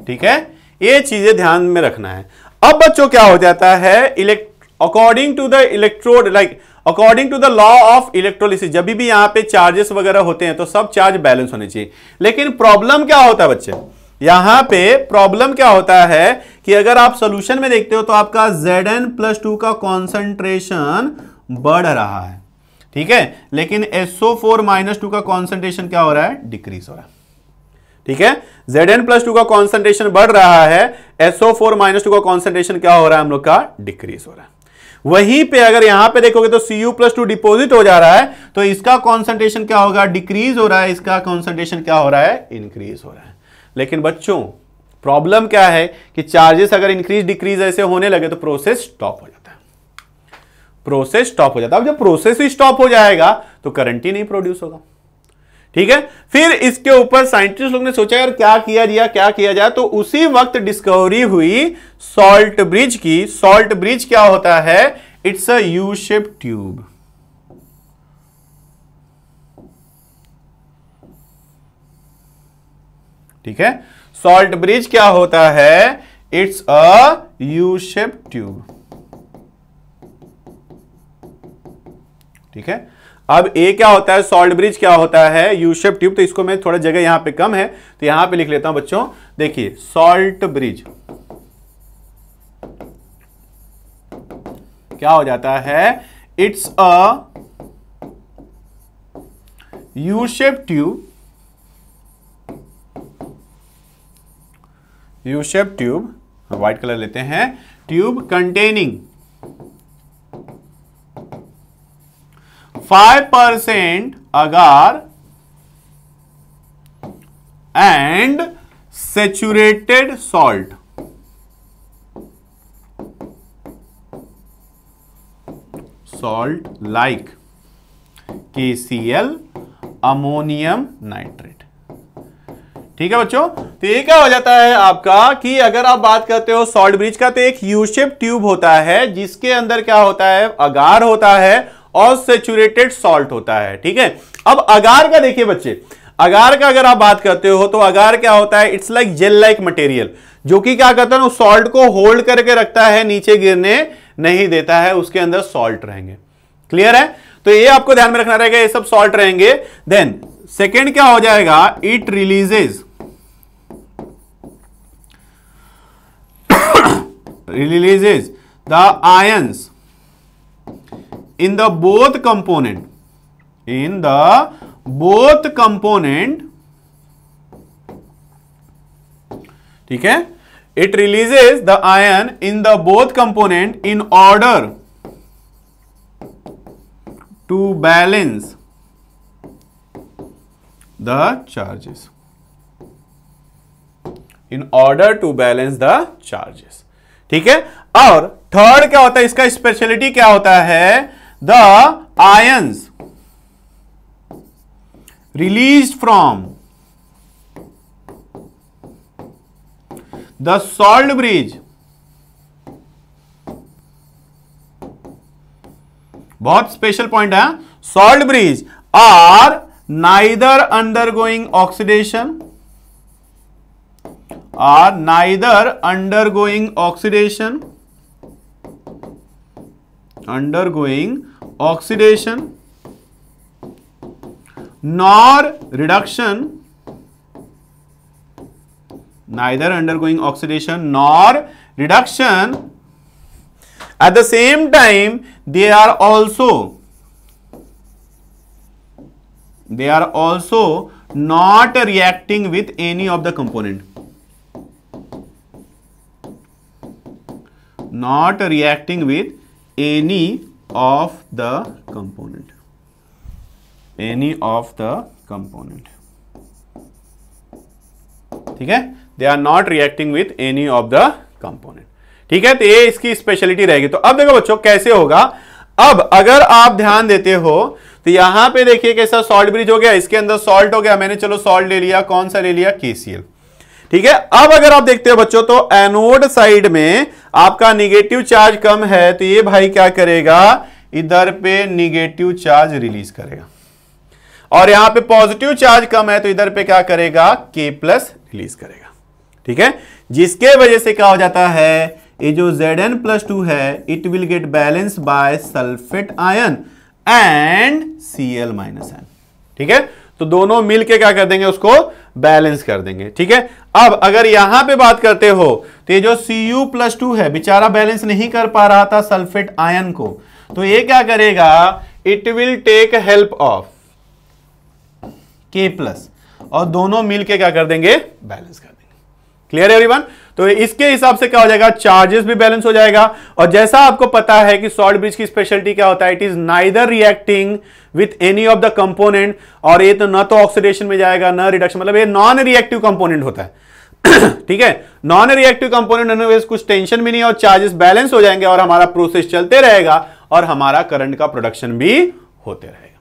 ठीक है ये चीजें ध्यान में रखना है अब बच्चों क्या हो जाता है elect according to the electrode like according to the law of electrolysis जब भी यहां पे चार्जेस वगैरह होते हैं तो सब चार्ज बैलेंस होने चाहिए लेकिन प्रॉब्लम क्या होता है बच्चे यहां पे प्रॉब्लम क्या होता है कि अगर आप सोल्यूशन में देखते हो तो आपका जेड एन प्लस टू का कॉन्सेंट्रेशन बढ़ रहा है ठीक है लेकिन एसओ फोर माइनस टू का कॉन्सेंट्रेशन क्या हो रहा है डिक्रीज हो रहा है ठीक है जेड एन प्लस टू का कॉन्सेंट्रेशन बढ़ रहा है एसओ फोर माइनस टू का कॉन्सेंट्रेशन क्या हो रहा है हम लोग का डिक्रीज हो रहा है वहीं पे अगर यहां पे देखोगे तो C U plus two deposit हो जा रहा है तो इसका कॉन्सेंट्रेशन क्या होगा डिक्रीज हो रहा है इसका कॉन्सेंट्रेशन क्या हो रहा है इंक्रीज हो रहा है लेकिन बच्चों प्रॉब्लम क्या है कि चार्जेस अगर इंक्रीज डिक्रीज ऐसे होने लगे तो प्रोसेस स्टॉप हो जाता है प्रोसेस स्टॉप हो जाता है अब जब प्रोसेस ही स्टॉप हो जाएगा तो करंट ही नहीं प्रोड्यूस होगा ठीक है फिर इसके ऊपर साइंटिस्ट लोग ने सोचा यार क्या किया जाए क्या किया जाए तो उसी वक्त डिस्कवरी हुई सॉल्ट ब्रिज की सॉल्ट ब्रिज क्या होता है it's a U shape tube ठीक है सॉल्ट ब्रिज क्या होता है it's a U shape tube ठीक है अब ए क्या होता है सॉल्ट ब्रिज क्या होता है यूशेप ट्यूब तो इसको मैं थोड़ा जगह यहां पे कम है तो यहां पे लिख लेता हूं बच्चों देखिए सॉल्ट ब्रिज क्या हो जाता है it's a U shape tube U shape tube white colour लेते हैं tube containing five percent agar and saturated salt salt like K C L ammonium nitrate ठीक है बच्चों तो ये क्या हो जाता है आपका कि अगर आप बात करते हो सॉल्ट ब्रिज का तो एक यूशेप ट्यूब होता है जिसके अंदर क्या होता है अगार होता है और सेचुरेटेड सॉल्ट होता है ठीक है अब अगार का देखिए बच्चे अगार का अगर आप बात करते हो तो अगार क्या होता है it's like gel like material जो कि क्या कहते हैं सॉल्ट को होल्ड करके रखता है नीचे गिरने नहीं देता है उसके अंदर सॉल्ट रहेंगे क्लियर है तो ये आपको ध्यान में रखना रहेगा ये सब सॉल्ट रहेंगे देन सेकेंड क्या हो जाएगा it releases releases the ions in the both component in the both component ठीक है it releases the ion in the both component in order to balance the charges in order to balance the charges ठीक है और third क्या होता है इसका speciality क्या होता है the ions released from the salt bridge बहुत स्पेशल पॉइंट है salt bridge are neither undergoing oxidation are neither undergoing oxidation undergoing oxidation nor reduction neither undergoing oxidation nor reduction at the same time they are also they are also not reacting with any of the component not reacting with any of the component any of the component ठीक है they are not reacting with any of the component ठीक है तो ये इसकी speciality रहेगी तो अब देखो बच्चों कैसे होगा अब अगर आप ध्यान देते हो तो यहां पे देखिए कैसा सॉल्ट ब्रिज हो गया इसके अंदर सॉल्ट हो गया मैंने चलो सॉल्ट ले लिया कौन सा ले लिया केसीएल ठीक है अब अगर आप देखते हो बच्चों तो एनोड साइड में आपका निगेटिव चार्ज कम है तो ये भाई क्या करेगा इधर पे निगेटिव चार्ज रिलीज करेगा और यहां पे पॉजिटिव चार्ज कम है तो इधर पे क्या करेगा के प्लस रिलीज करेगा ठीक है जिसके वजह से क्या हो जाता है ये जो जेड एन प्लस टू है it will get balance by sulphate ion and C L minus and ठीक है तो दोनों मिलके क्या कर देंगे उसको बैलेंस कर देंगे ठीक है अब अगर यहां पे बात करते हो तो ये जो Cu प्लस टू है बेचारा बैलेंस नहीं कर पा रहा था सल्फेट आयन को तो ये क्या करेगा it will take help of K plus और दोनों मिलके क्या कर देंगे बैलेंस कर देंगे क्लियर है एवरीवन तो इसके हिसाब से क्या हो जाएगा चार्जेस भी बैलेंस हो जाएगा और जैसा आपको पता है कि सॉल्ट ब्रिज की स्पेशलिटी क्या होता है it is neither reacting with any of the component और ये तो ना तो ऑक्सीडेशन में जाएगा ना रिडक्शन मतलब ये नॉन रिएक्टिव कंपोनेंट होता है [COUGHS] ठीक है नॉन रिएक्टिव कंपोनेंट कुछ टेंशन भी नहीं और चार्जेस बैलेंस हो जाएंगे और हमारा प्रोसेस चलते रहेगा और हमारा करंट का प्रोडक्शन भी होते रहेगा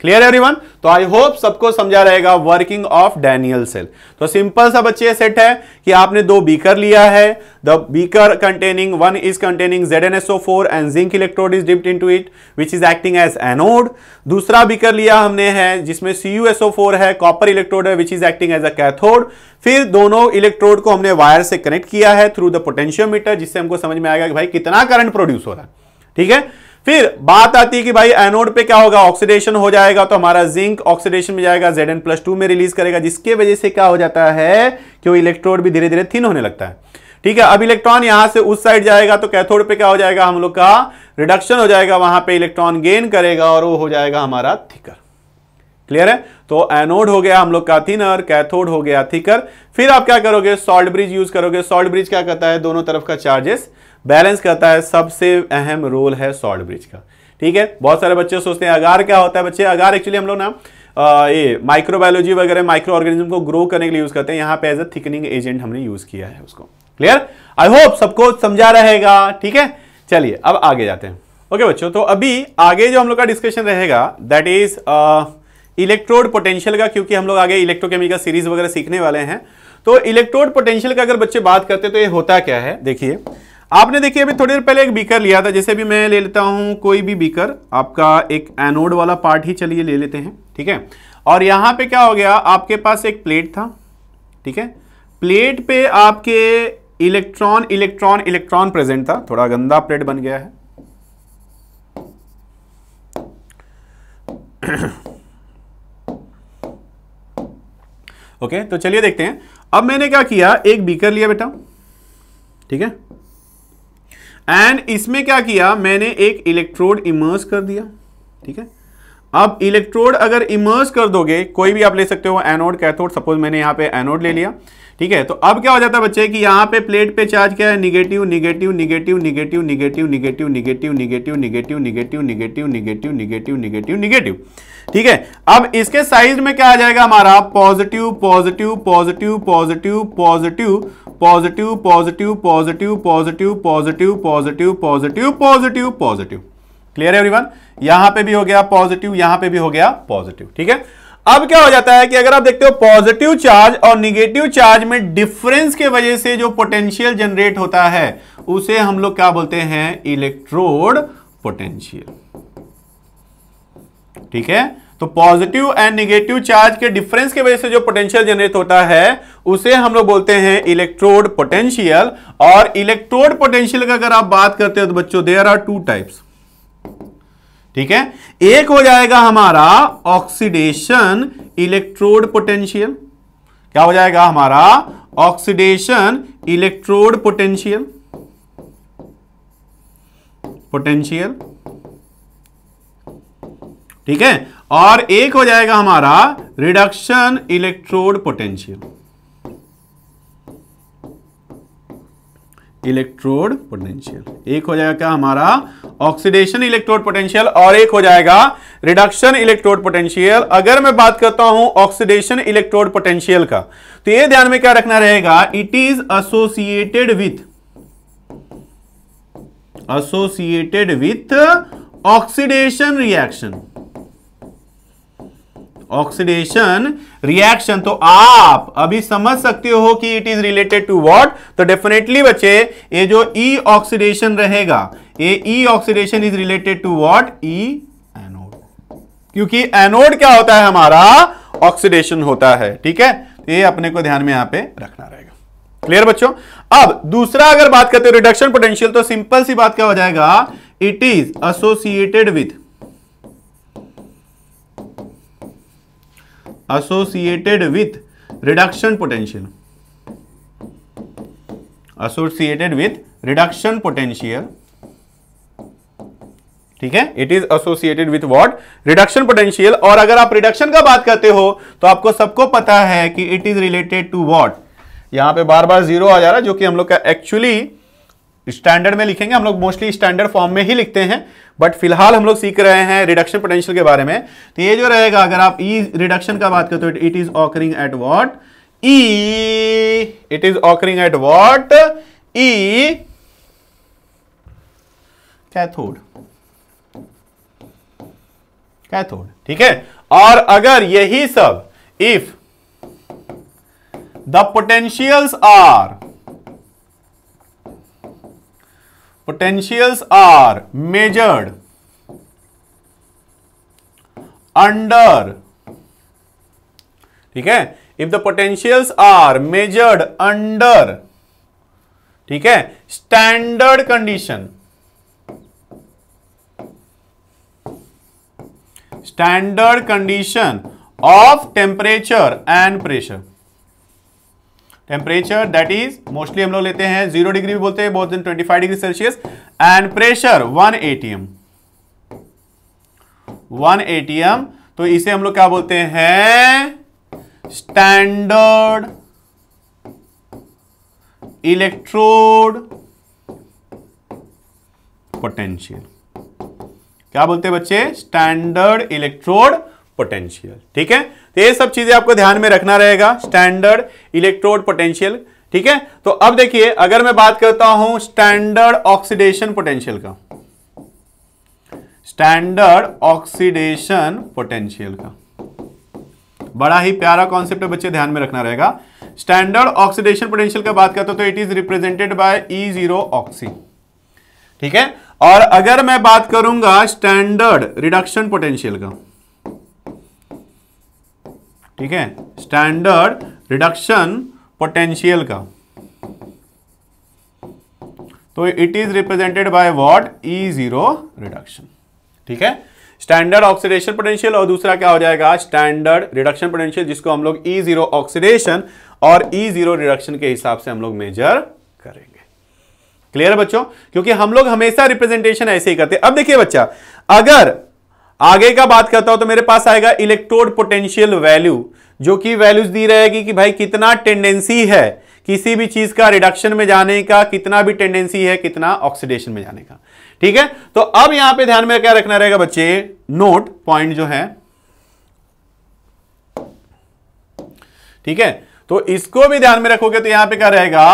क्लियर एवरीवन तो आई होप सबको समझा रहेगा वर्किंग ऑफ डैनियल सेल तो सिंपल सा बच्चे सेट है कि आपने दो बीकर लिया है the beaker containing one is containing Z N O four and zinc electrode is dipped into it which is acting as anode दूसरा बीकर लिया हमने है जिसमें सी यू एसओ फोर है कॉपर इलेक्ट्रोड है which is acting as a cathode फिर दोनों electrode को हमने वायर से कनेक्ट किया है थ्रू द पोटेंशियोमीटर जिससे हमको समझ में आएगा कि भाई कितना करंट प्रोड्यूस हो रहा है ठीक है फिर बात आती है कि भाई एनोड पे क्या होगा ऑक्सीडेशन हो जाएगा तो हमारा जिंक ऑक्सीडेशन में जाएगा जेड एन प्लस टू में रिलीज करेगा जिसके वजह से क्या हो जाता है कि वो इलेक्ट्रोड भी धीरे धीरे थिन होने लगता है ठीक है अब इलेक्ट्रॉन यहां से उस साइड जाएगा तो कैथोड पे क्या हो जाएगा हम लोग का रिडक्शन हो जाएगा वहां पे इलेक्ट्रॉन गेन करेगा और वो हो जाएगा हमारा थिकर क्लियर है तो एनोड हो गया हम लोग का थिनर कैथोड हो गया थिकर फिर आप क्या करोगे सॉल्ट ब्रिज यूज करोगे सॉल्ट ब्रिज क्या करता है दोनों तरफ का चार्जेस बैलेंस करता है सबसे अहम रोल है सॉल्ट ब्रिज का ठीक है बहुत सारे बच्चे सोचते हैं अगार क्या होता है बच्चे अगार एक्चुअली हम लोग ना ये माइक्रोबायोलॉजी वगैरह माइक्रो ऑर्गेनिज्म को ग्रो करने के लिए यूज करते हैं यहाँ पे एज अ थिकनिंग एजेंट हमने यूज किया है उसको क्लियर आई होप सबको समझा रहेगा ठीक है चलिए अब आगे जाते हैं ओके okay, बच्चों तो अभी आगे जो हम लोग का डिस्कशन रहेगा दैट इज इलेक्ट्रोड पोटेंशियल का क्योंकि हम लोग आगे इलेक्ट्रोकेमिकल सीरीज वगैरह सीखने वाले हैं तो इलेक्ट्रोड पोटेंशियल का अगर बच्चे बात करते हैं तो ये होता क्या है देखिए आपने देखिए अभी थोड़ी देर पहले एक बीकर लिया था जैसे भी मैं ले लेता हूं कोई भी बीकर आपका एक एनोड वाला पार्ट ही चलिए ले लेते हैं ठीक है और यहां पे क्या हो गया आपके पास एक प्लेट था ठीक है प्लेट पे आपके इलेक्ट्रॉन इलेक्ट्रॉन इलेक्ट्रॉन प्रेजेंट था थोड़ा गंदा प्लेट बन गया है ओके [COUGHS] तो चलिए देखते हैं अब मैंने क्या किया एक बीकर लिया बेटा ठीक है एंड इसमें क्या किया मैंने एक इलेक्ट्रोड इमर्स कर दिया ठीक है अब इलेक्ट्रोड अगर इमर्स कर दोगे कोई भी आप ले सकते हो एनोड कैथोड सपोज मैंने यहां पे एनोड ले लिया ठीक है तो अब क्या हो जाता है बच्चे कि यहां पे प्लेट पे चार्ज क्या है negative negative negative negative negative negative negative negative negative negative negative negative negative negative negative ठीक है अब इसके साइज में क्या आ जाएगा हमारा positive positive positive positive positive positive positive positive positive positive positive positive positive positive clear है एवरीवन यहां पे भी हो गया पॉजिटिव यहां पे भी हो गया पॉजिटिव ठीक है अब क्या हो जाता है कि अगर आप देखते हो पॉजिटिव चार्ज और निगेटिव चार्ज में डिफरेंस के वजह से जो पोटेंशियल जनरेट होता है उसे हम लोग क्या बोलते हैं इलेक्ट्रोड पोटेंशियल ठीक है तो पॉजिटिव एंड निगेटिव चार्ज के डिफरेंस के वजह से जो पोटेंशियल जनरेट होता है उसे हम लोग बोलते हैं इलेक्ट्रोड पोटेंशियल और इलेक्ट्रोड पोटेंशियल का अगर आप बात करते हो तो बच्चों देयर आर टू टाइप्स ठीक है एक हो जाएगा हमारा ऑक्सीडेशन इलेक्ट्रोड पोटेंशियल क्या हो जाएगा हमारा ऑक्सीडेशन इलेक्ट्रोड पोटेंशियल पोटेंशियल ठीक है और एक हो जाएगा हमारा reduction electrode potential electrode potential एक हो जाएगा क्या हमारा ऑक्सीडेशन इलेक्ट्रोड पोटेंशियल और एक हो जाएगा रिडक्शन इलेक्ट्रोड पोटेंशियल अगर मैं बात करता हूं ऑक्सीडेशन इलेक्ट्रोड पोटेंशियल का तो ये ध्यान में क्या रखना रहेगा it is associated with associated with oxidation reaction oxidation reaction तो आप अभी समझ सकते हो कि it is related to what तो डेफिनेटली बच्चे ये जो ई e ऑक्सीडेशन रहेगा ये E oxidation is related to what E anode क्योंकि एनोड क्या होता है हमारा ऑक्सीडेशन होता है ठीक है तो ये अपने को ध्यान में यहां पे रखना रहेगा क्लियर बच्चों अब दूसरा अगर बात करते हो रिडक्शन पोटेंशियल तो सिंपल सी बात क्या हो जाएगा it is associated with associated with reduction potential associated with reduction potential ठीक है it is associated with what reduction potential और अगर आप रिडक्शन का बात करते हो तो आपको सबको पता है कि it is related to what यहां पे बार बार जीरो आ जा रहा है जो कि हम लोग का एक्चुअली स्टैंडर्ड में लिखेंगे हम लोग मोस्टली स्टैंडर्ड फॉर्म में ही लिखते हैं बट फिलहाल हम लोग सीख रहे हैं रिडक्शन पोटेंशियल के बारे में तो ये जो रहेगा अगर आप ई e रिडक्शन का बात करते हो it is occurring at what E it is occurring at what E cathode cathode ठीक है और अगर यही सब if the potentials are potentials are measured under ठीक है if the potentials are measured under ठीक है standard condition standard condition of temperature and pressure temperature that is mostly हम लोग लेते हैं जीरो डिग्री भी बोलते हैं बहुत दिन five degree Celsius and pressure one ATM T ATM तो इसे हम लोग क्या बोलते हैं स्टैंडर्ड इलेक्ट्रोड पोटेंशियल क्या बोलते हैं बच्चे स्टैंडर्ड इलेक्ट्रोड पोटेंशियल ठीक है तो ये सब चीजें आपको ध्यान में रखना रहेगा स्टैंडर्ड इलेक्ट्रोड पोटेंशियल ठीक है तो अब देखिए अगर मैं बात करता हूं स्टैंडर्ड ऑक्सीडेशन पोटेंशियल का स्टैंडर्ड ऑक्सीडेशन पोटेंशियल का बड़ा ही प्यारा कॉन्सेप्ट है बच्चे ध्यान में रखना रहेगा स्टैंडर्ड ऑक्सीडेशन पोटेंशियल का बात करता हूं तो it is represented by E zero oxy ठीक है और अगर मैं बात करूंगा स्टैंडर्ड रिडक्शन पोटेंशियल का ठीक है स्टैंडर्ड रिडक्शन पोटेंशियल का तो it is represented by what E zero reduction ठीक है स्टैंडर्ड ऑक्सीडेशन पोटेंशियल और दूसरा क्या हो जाएगा स्टैंडर्ड रिडक्शन पोटेंशियल जिसको हम लोग ई जीरो ऑक्सीडेशन और ई जीरो रिडक्शन के हिसाब से हम लोग मेजर करेंगे क्लियर है बच्चों क्योंकि हम लोग हमेशा रिप्रेजेंटेशन ऐसे ही करते हैं अब देखिए बच्चा अगर आगे का बात करता हूं तो मेरे पास आएगा इलेक्ट्रोड पोटेंशियल वैल्यू जो कि वैल्यूज दी रहेगी कि भाई कितना टेंडेंसी है किसी भी चीज का रिडक्शन में जाने का कितना भी टेंडेंसी है कितना ऑक्सीडेशन में जाने का ठीक है तो अब यहां पे ध्यान में क्या रखना रहेगा बच्चे नोट पॉइंट जो है ठीक है तो इसको भी ध्यान में रखोगे तो यहां पे क्या रहेगा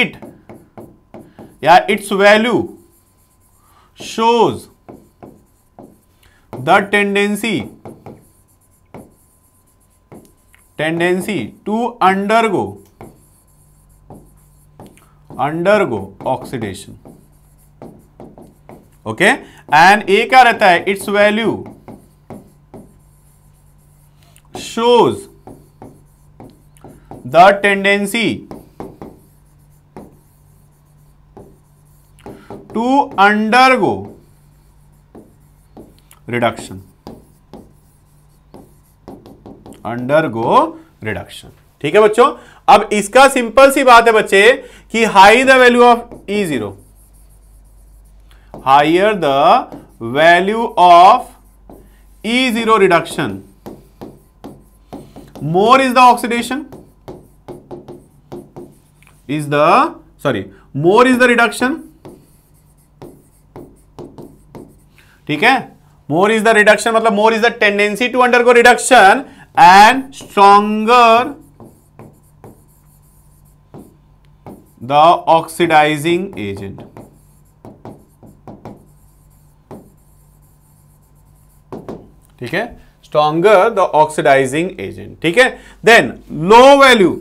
इट या its value shows the tendency tendency to undergo undergo oxidation okay and a क्या रहता है its value shows the tendency to undergo undergo reduction ठीक है बच्चों अब इसका सिंपल सी बात है बच्चे कि high the value of E zero higher the value of E zero reduction more is the oxidation is the sorry more is the reduction ठीक है मोर इज द रिडक्शन मतलब more is the tendency to undergo reduction and stronger the oxidising agent ठीक है stronger the oxidising agent ठीक है then low value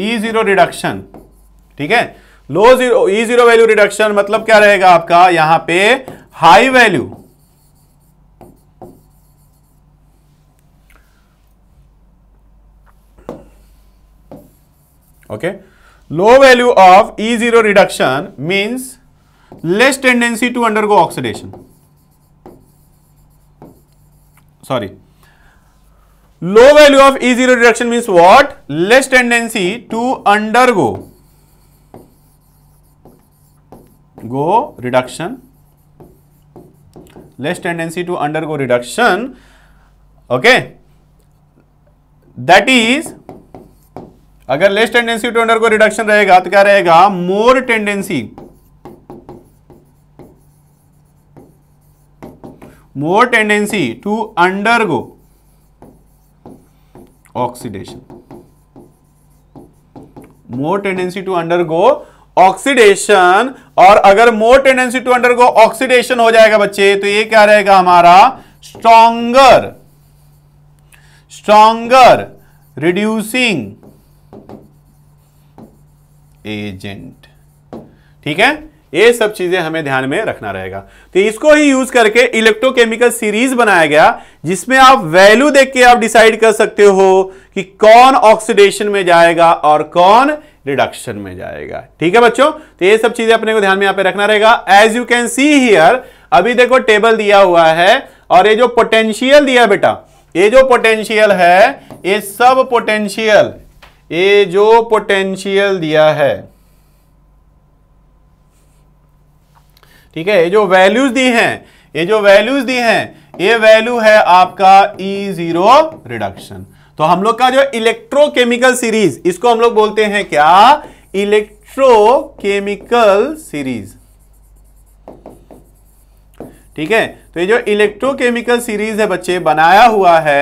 E zero reduction ठीक है low zero E zero value reduction मतलब क्या रहेगा आपका यहां पे high value okay low value of E zero reduction means less tendency to undergo oxidation sorry low value of E zero reduction means what less tendency to undergo go reduction less tendency to undergo reduction okay that is अगर less tendency to undergo reduction रहेगा तो क्या रहेगा more tendency more tendency to undergo oxidation more tendency to undergo oxidation और अगर more tendency to undergo oxidation हो जाएगा बच्चे तो ये क्या रहेगा हमारा स्ट्रॉन्गर स्ट्रॉन्गर रिड्यूसिंग एजेंट ठीक है ये सब चीजें हमें ध्यान में रखना रहेगा तो इसको ही यूज करके इलेक्ट्रोकेमिकल सीरीज बनाया गया जिसमें आप वैल्यू देख के आप डिसाइड कर सकते हो कि कौन ऑक्सीडेशन में जाएगा और कौन रिडक्शन में जाएगा ठीक है बच्चों तो ये सब चीजें अपने को ध्यान में यहां पे रखना रहेगा as you can see here अभी देखो टेबल दिया हुआ है और ये जो पोटेंशियल दिया बेटा ये जो पोटेंशियल है ये सब पोटेंशियल ये जो पोटेंशियल दिया है ठीक है ये जो वैल्यूज दी हैं ये जो वैल्यूज दी हैं ये वैल्यू है आपका ई जीरो रिडक्शन तो हम लोग का जो इलेक्ट्रोकेमिकल सीरीज इसको हम लोग बोलते हैं क्या इलेक्ट्रोकेमिकल सीरीज ठीक है तो ये जो इलेक्ट्रोकेमिकल सीरीज है बच्चे बनाया हुआ है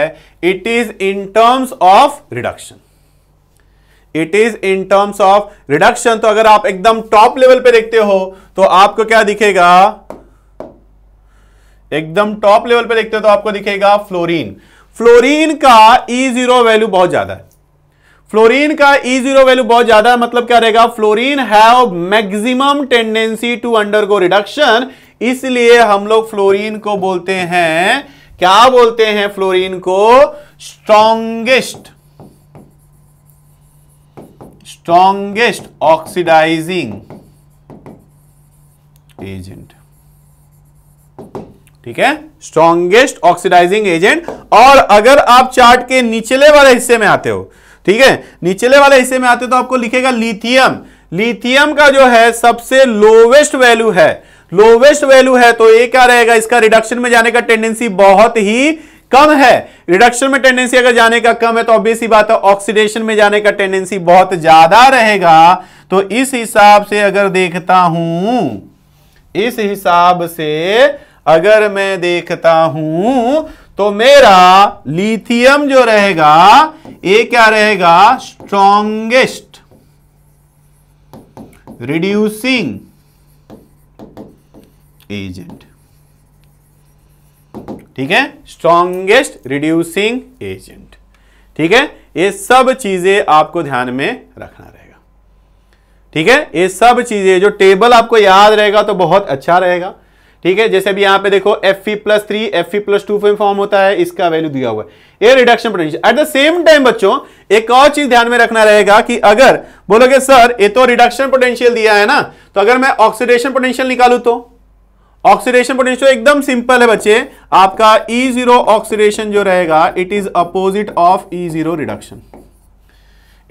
it is in terms of reduction it is in terms of reduction तो अगर आप एकदम टॉप लेवल पे देखते हो तो आपको क्या दिखेगा एकदम टॉप लेवल पे देखते हो तो आपको दिखेगा फ्लोरीन फ्लोरीन का ई जीरो वैल्यू बहुत ज्यादा है फ्लोरीन का ई जीरो वैल्यू बहुत ज्यादा है मतलब क्या रहेगा fluorine have maximum tendency to undergo reduction इसलिए हम लोग फ्लोरीन को बोलते हैं क्या बोलते हैं फ्लोरीन को स्ट्रॉन्गेस्ट स्ट्रॉन्गेस्ट ऑक्सीडाइजिंग एजेंट ठीक है स्ट्रॉन्गेस्ट ऑक्सीडाइजिंग एजेंट और अगर आप चार्ट के निचले वाले हिस्से में आते हो ठीक है निचले वाले हिस्से में आते हो तो आपको लिखेगा लिथियम लिथियम का जो है सबसे लोवेस्ट वैल्यू है लोवेस्ट वैल्यू है तो ये क्या रहेगा इसका रिडक्शन में जाने का टेंडेंसी बहुत ही कम है रिडक्शन में टेंडेंसी अगर जाने का कम है तो ऑब्वियस ही बात है ऑक्सीडेशन में जाने का टेंडेंसी बहुत ज्यादा रहेगा तो इस हिसाब से अगर देखता हूं इस हिसाब से अगर मैं देखता हूं तो मेरा लिथियम जो रहेगा ये क्या रहेगा स्ट्रॉन्गेस्ट रिड्यूसिंग एजेंट ठीक है स्ट्रॉन्गेस्ट रिड्यूसिंग एजेंट ठीक है ये सब चीजें आपको ध्यान में रखना रहेगा ठीक है ये सब चीजें जो टेबल आपको याद रहेगा तो बहुत अच्छा रहेगा ठीक है जैसे भी यहां पे देखो F E plus three F E plus two form होता है इसका वैल्यू दिया हुआ है ये reduction potential at the same time बच्चों एक और चीज ध्यान में रखना रहेगा कि अगर बोलोगे सर ये तो रिडक्शन पोटेंशियल दिया है ना तो अगर मैं ऑक्सीडेशन पोटेंशियल निकालू तो ऑक्सीडेशन पोटेंशियल तो एकदम सिंपल है बच्चे आपका ई जीरो ऑक्सीडेशन जो रहेगा it is opposite of E zero reduction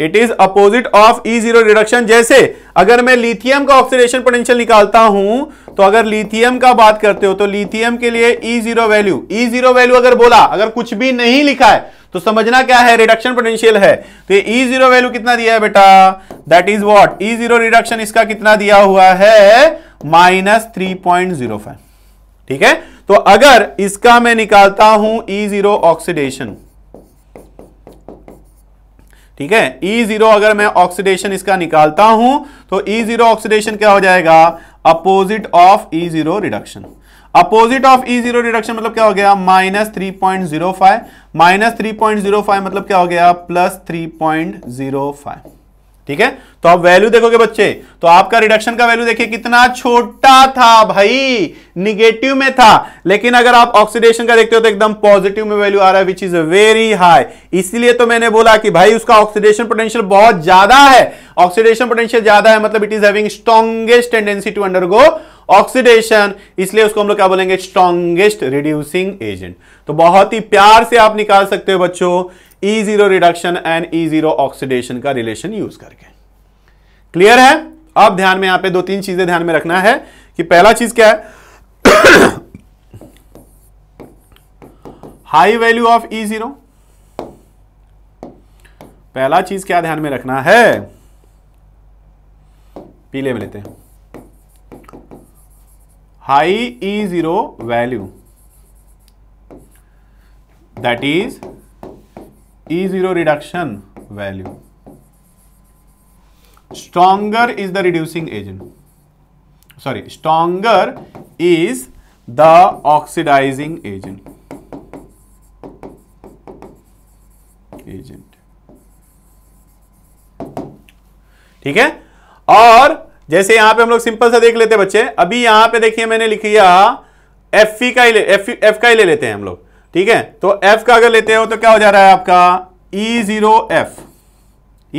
it is opposite of E zero reduction जैसे अगर मैं लिथियम का ऑक्सीडेशन पोटेंशियल निकालता हूं तो अगर लिथियम का बात करते हो तो लिथियम के लिए E zero value E zero value अगर बोला अगर कुछ भी नहीं लिखा है तो समझना क्या है रिडक्शन पोटेंशियल है तो ये ई जीरो वैल्यू कितना दिया है बेटा that is what E zero reduction इसका कितना दिया हुआ है minus three point zero five ठीक है तो अगर इसका मैं निकालता हूं ई जीरो ऑक्सीडेशन ठीक है ई e जीरो अगर मैं ऑक्सीडेशन इसका निकालता हूं तो ई जीरो ऑक्सीडेशन क्या हो जाएगा opposite of E zero reduction opposite of E zero reduction मतलब क्या हो गया minus three point zero five minus three point zero five मतलब क्या हो गया plus three point zero five ठीक है तो आप वैल्यू देखोगे बच्चे तो आपका रिडक्शन का वैल्यू देखिए कितना छोटा था भाई निगेटिव में था लेकिन अगर आप ऑक्सीडेशन का देखते हो तो एकदम पॉजिटिव में वैल्यू आ रहा है विच इज वेरी हाई इसलिए तो मैंने बोला कि भाई उसका ऑक्सीडेशन पोटेंशियल बहुत ज्यादा है ऑक्सीडेशन पोटेंशियल ज्यादा है मतलब it is having strongest tendency to under oxidation इसलिए उसको हम लोग क्या बोलेंगे स्ट्रॉन्गेस्ट रिड्यूसिंग एजेंट तो बहुत ही प्यार से आप निकाल सकते हो बच्चों E zero reduction and E zero oxidation का रिलेशन यूज करके क्लियर है अब ध्यान में यहां पे दो तीन चीजें ध्यान में रखना है कि पहला चीज क्या है high value of E zero पहला चीज क्या ध्यान में रखना है पीले में लेते हैं high E zero value that is E zero reduction value. Stronger is the reducing agent. Sorry, stronger is the oxidizing agent. Agent. ठीक है और जैसे यहां पे हम लोग सिंपल सा देख लेते हैं बच्चे अभी यहां पे देखिए मैंने लिख लिया एफ का ही एफ का ही ले लेते हैं हम लोग ठीक है तो एफ का अगर लेते हो तो क्या हो जा रहा है आपका E zero F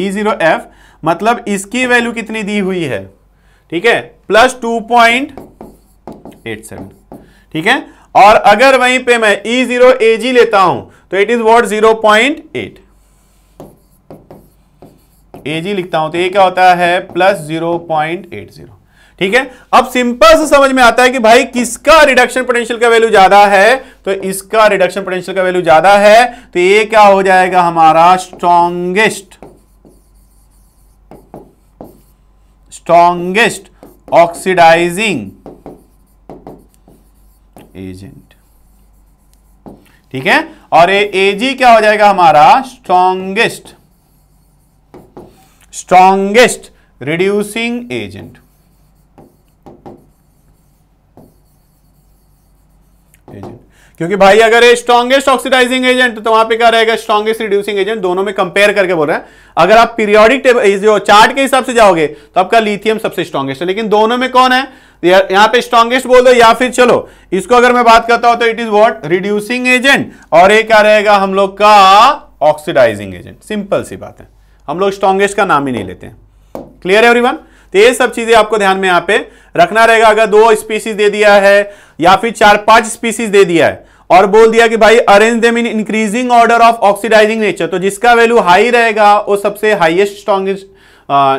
E zero F मतलब इसकी वैल्यू कितनी दी हुई है ठीक है plus two point eight seven ठीक है और अगर वहीं पे मैं ई जीरो ए जी लेता हूं तो it is what zero point eight A G लिखता हूं तो ये क्या होता है plus zero point eight zero ठीक है अब सिंपल से समझ में आता है कि भाई किसका रिडक्शन पोटेंशियल का वैल्यू ज्यादा है तो इसका रिडक्शन पोटेंशियल का वैल्यू ज्यादा है तो ये क्या हो जाएगा हमारा स्ट्रॉन्गेस्ट स्ट्रॉन्गेस्ट ऑक्सीडाइजिंग एजेंट ठीक है और ये एजी क्या हो जाएगा हमारा strongest strongest reducing agent agent क्योंकि भाई अगर ये स्ट्रॉगेस्ट ऑक्सीडाइजिंग एजेंट तो वहां पे क्या रहेगा स्ट्रॉगेस्ट रिड्यूसिंग एजेंट दोनों में कंपेयर करके बोल रहे हैं अगर आप पीरियोडिक जो चार्ट के हिसाब से जाओगे तो आपका लिथियम सबसे स्ट्रॉगेस्ट है लेकिन दोनों में कौन है यहां पे स्ट्रॉगेस्ट बोल दो या फिर चलो इसको अगर मैं बात करता हूं तो it is what reducing agent और ये क्या रहेगा हम लोग का ऑक्सीडाइजिंग एजेंट सिंपल सी बात है हम लोग स्ट्रॉगेस्ट का नाम ही नहीं लेते हैं क्लियर है एवरी तो ये सब चीजें आपको ध्यान में यहां पर रखना रहेगा अगर दो स्पीसीज दे दिया है या फिर चार पांच स्पीसीज दे दिया है और बोल दिया कि भाई arrange them in increasing order of oxidising nature तो जिसका वैल्यू हाई रहेगा वो सबसे highest strongest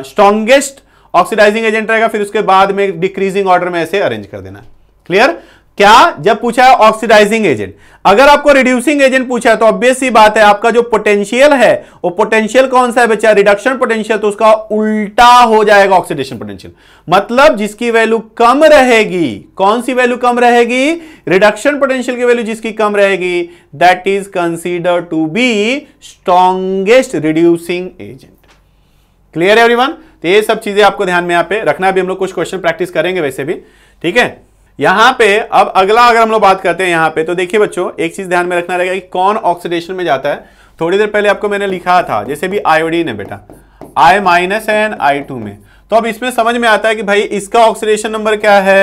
strongest oxidising agent रहेगा फिर उसके बाद में डिक्रीजिंग ऑर्डर में ऐसे अरेंज कर देना क्लियर क्या जब पूछा है ऑक्सीडाइजिंग एजेंट अगर आपको रिड्यूसिंग एजेंट पूछा है तो ऑब्वियस ही बात है आपका जो पोटेंशियल है वो पोटेंशियल कौन सा है बच्चा रिडक्शन पोटेंशियल तो उसका उल्टा हो जाएगा ऑक्सीडेशन पोटेंशियल मतलब जिसकी वैल्यू कम रहेगी कौन सी वैल्यू कम रहेगी रिडक्शन पोटेंशियल की वैल्यू जिसकी कम रहेगी that is consider to be strongest reducing agent clear everyone तो ये सब चीजें आपको ध्यान में यहां पर रखना भी हम लोग कुछ क्वेश्चन प्रैक्टिस करेंगे वैसे भी ठीक है यहां पे अब अगला अगर हम लोग बात करते हैं यहां पे तो देखिए बच्चों एक चीज ध्यान में रखना रहेगा कि कौन ऑक्सीडेशन में जाता है थोड़ी देर पहले आपको मैंने लिखा था जैसे भी आयोडीन है बेटा I minus and I two में तो अब इसमें समझ में आता है कि भाई इसका ऑक्सीडेशन नंबर क्या है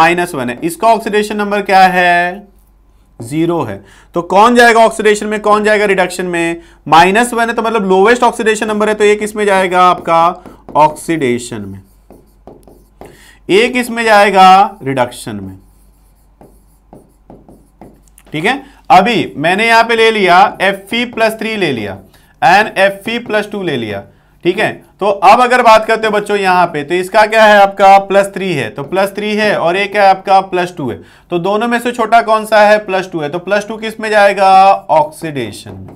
माइनस वन है इसका ऑक्सीडेशन नंबर क्या है जीरो है तो कौन जाएगा ऑक्सीडेशन में कौन जाएगा रिडक्शन में माइनस वन है तो मतलब लोवेस्ट ऑक्सीडेशन नंबर है तो ये किसमें जाएगा आपका ऑक्सीडेशन में ए किस में जाएगा रिडक्शन में ठीक है अभी मैंने यहां पे ले लिया एफ फी प्लस थ्री ले लिया एंड एफ प्लस टू ले लिया ठीक है तो अब अगर बात करते हो बच्चों यहां पे तो इसका क्या है आपका प्लस थ्री है तो प्लस थ्री है और एक है आपका प्लस टू है तो दोनों में से छोटा कौन सा है प्लस टू है तो प्लस टू किस में जाएगा ऑक्सीडेशन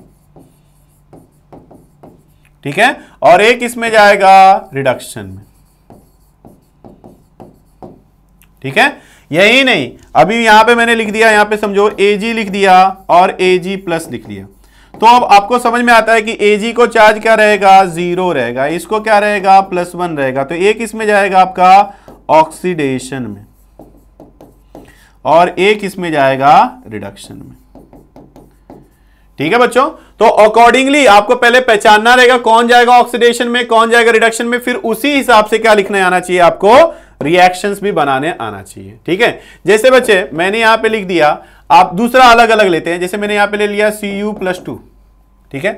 ठीक है और एक इसमें जाएगा रिडक्शन में ठीक है यही नहीं अभी यहां पे मैंने लिख दिया यहां पे समझो एजी लिख दिया और एजी प्लस लिख दिया तो अब आपको समझ में आता है कि एजी को चार्ज क्या रहेगा जीरो रहेगा इसको क्या रहेगा प्लस वन रहेगा तो एक इसमें जाएगा आपका ऑक्सीडेशन में और एक इसमें जाएगा रिडक्शन में ठीक है बच्चों तो अकॉर्डिंगली आपको पहले पहचानना रहेगा कौन जाएगा ऑक्सीडेशन में कौन जाएगा रिडक्शन में फिर उसी हिसाब से क्या लिखने आना चाहिए आपको रिएक्शन भी बनाने आना चाहिए ठीक है जैसे बच्चे मैंने यहां पे लिख दिया आप दूसरा अलग अलग लेते हैं जैसे मैंने यहां पे ले लिया सी यू प्लस टू ठीक है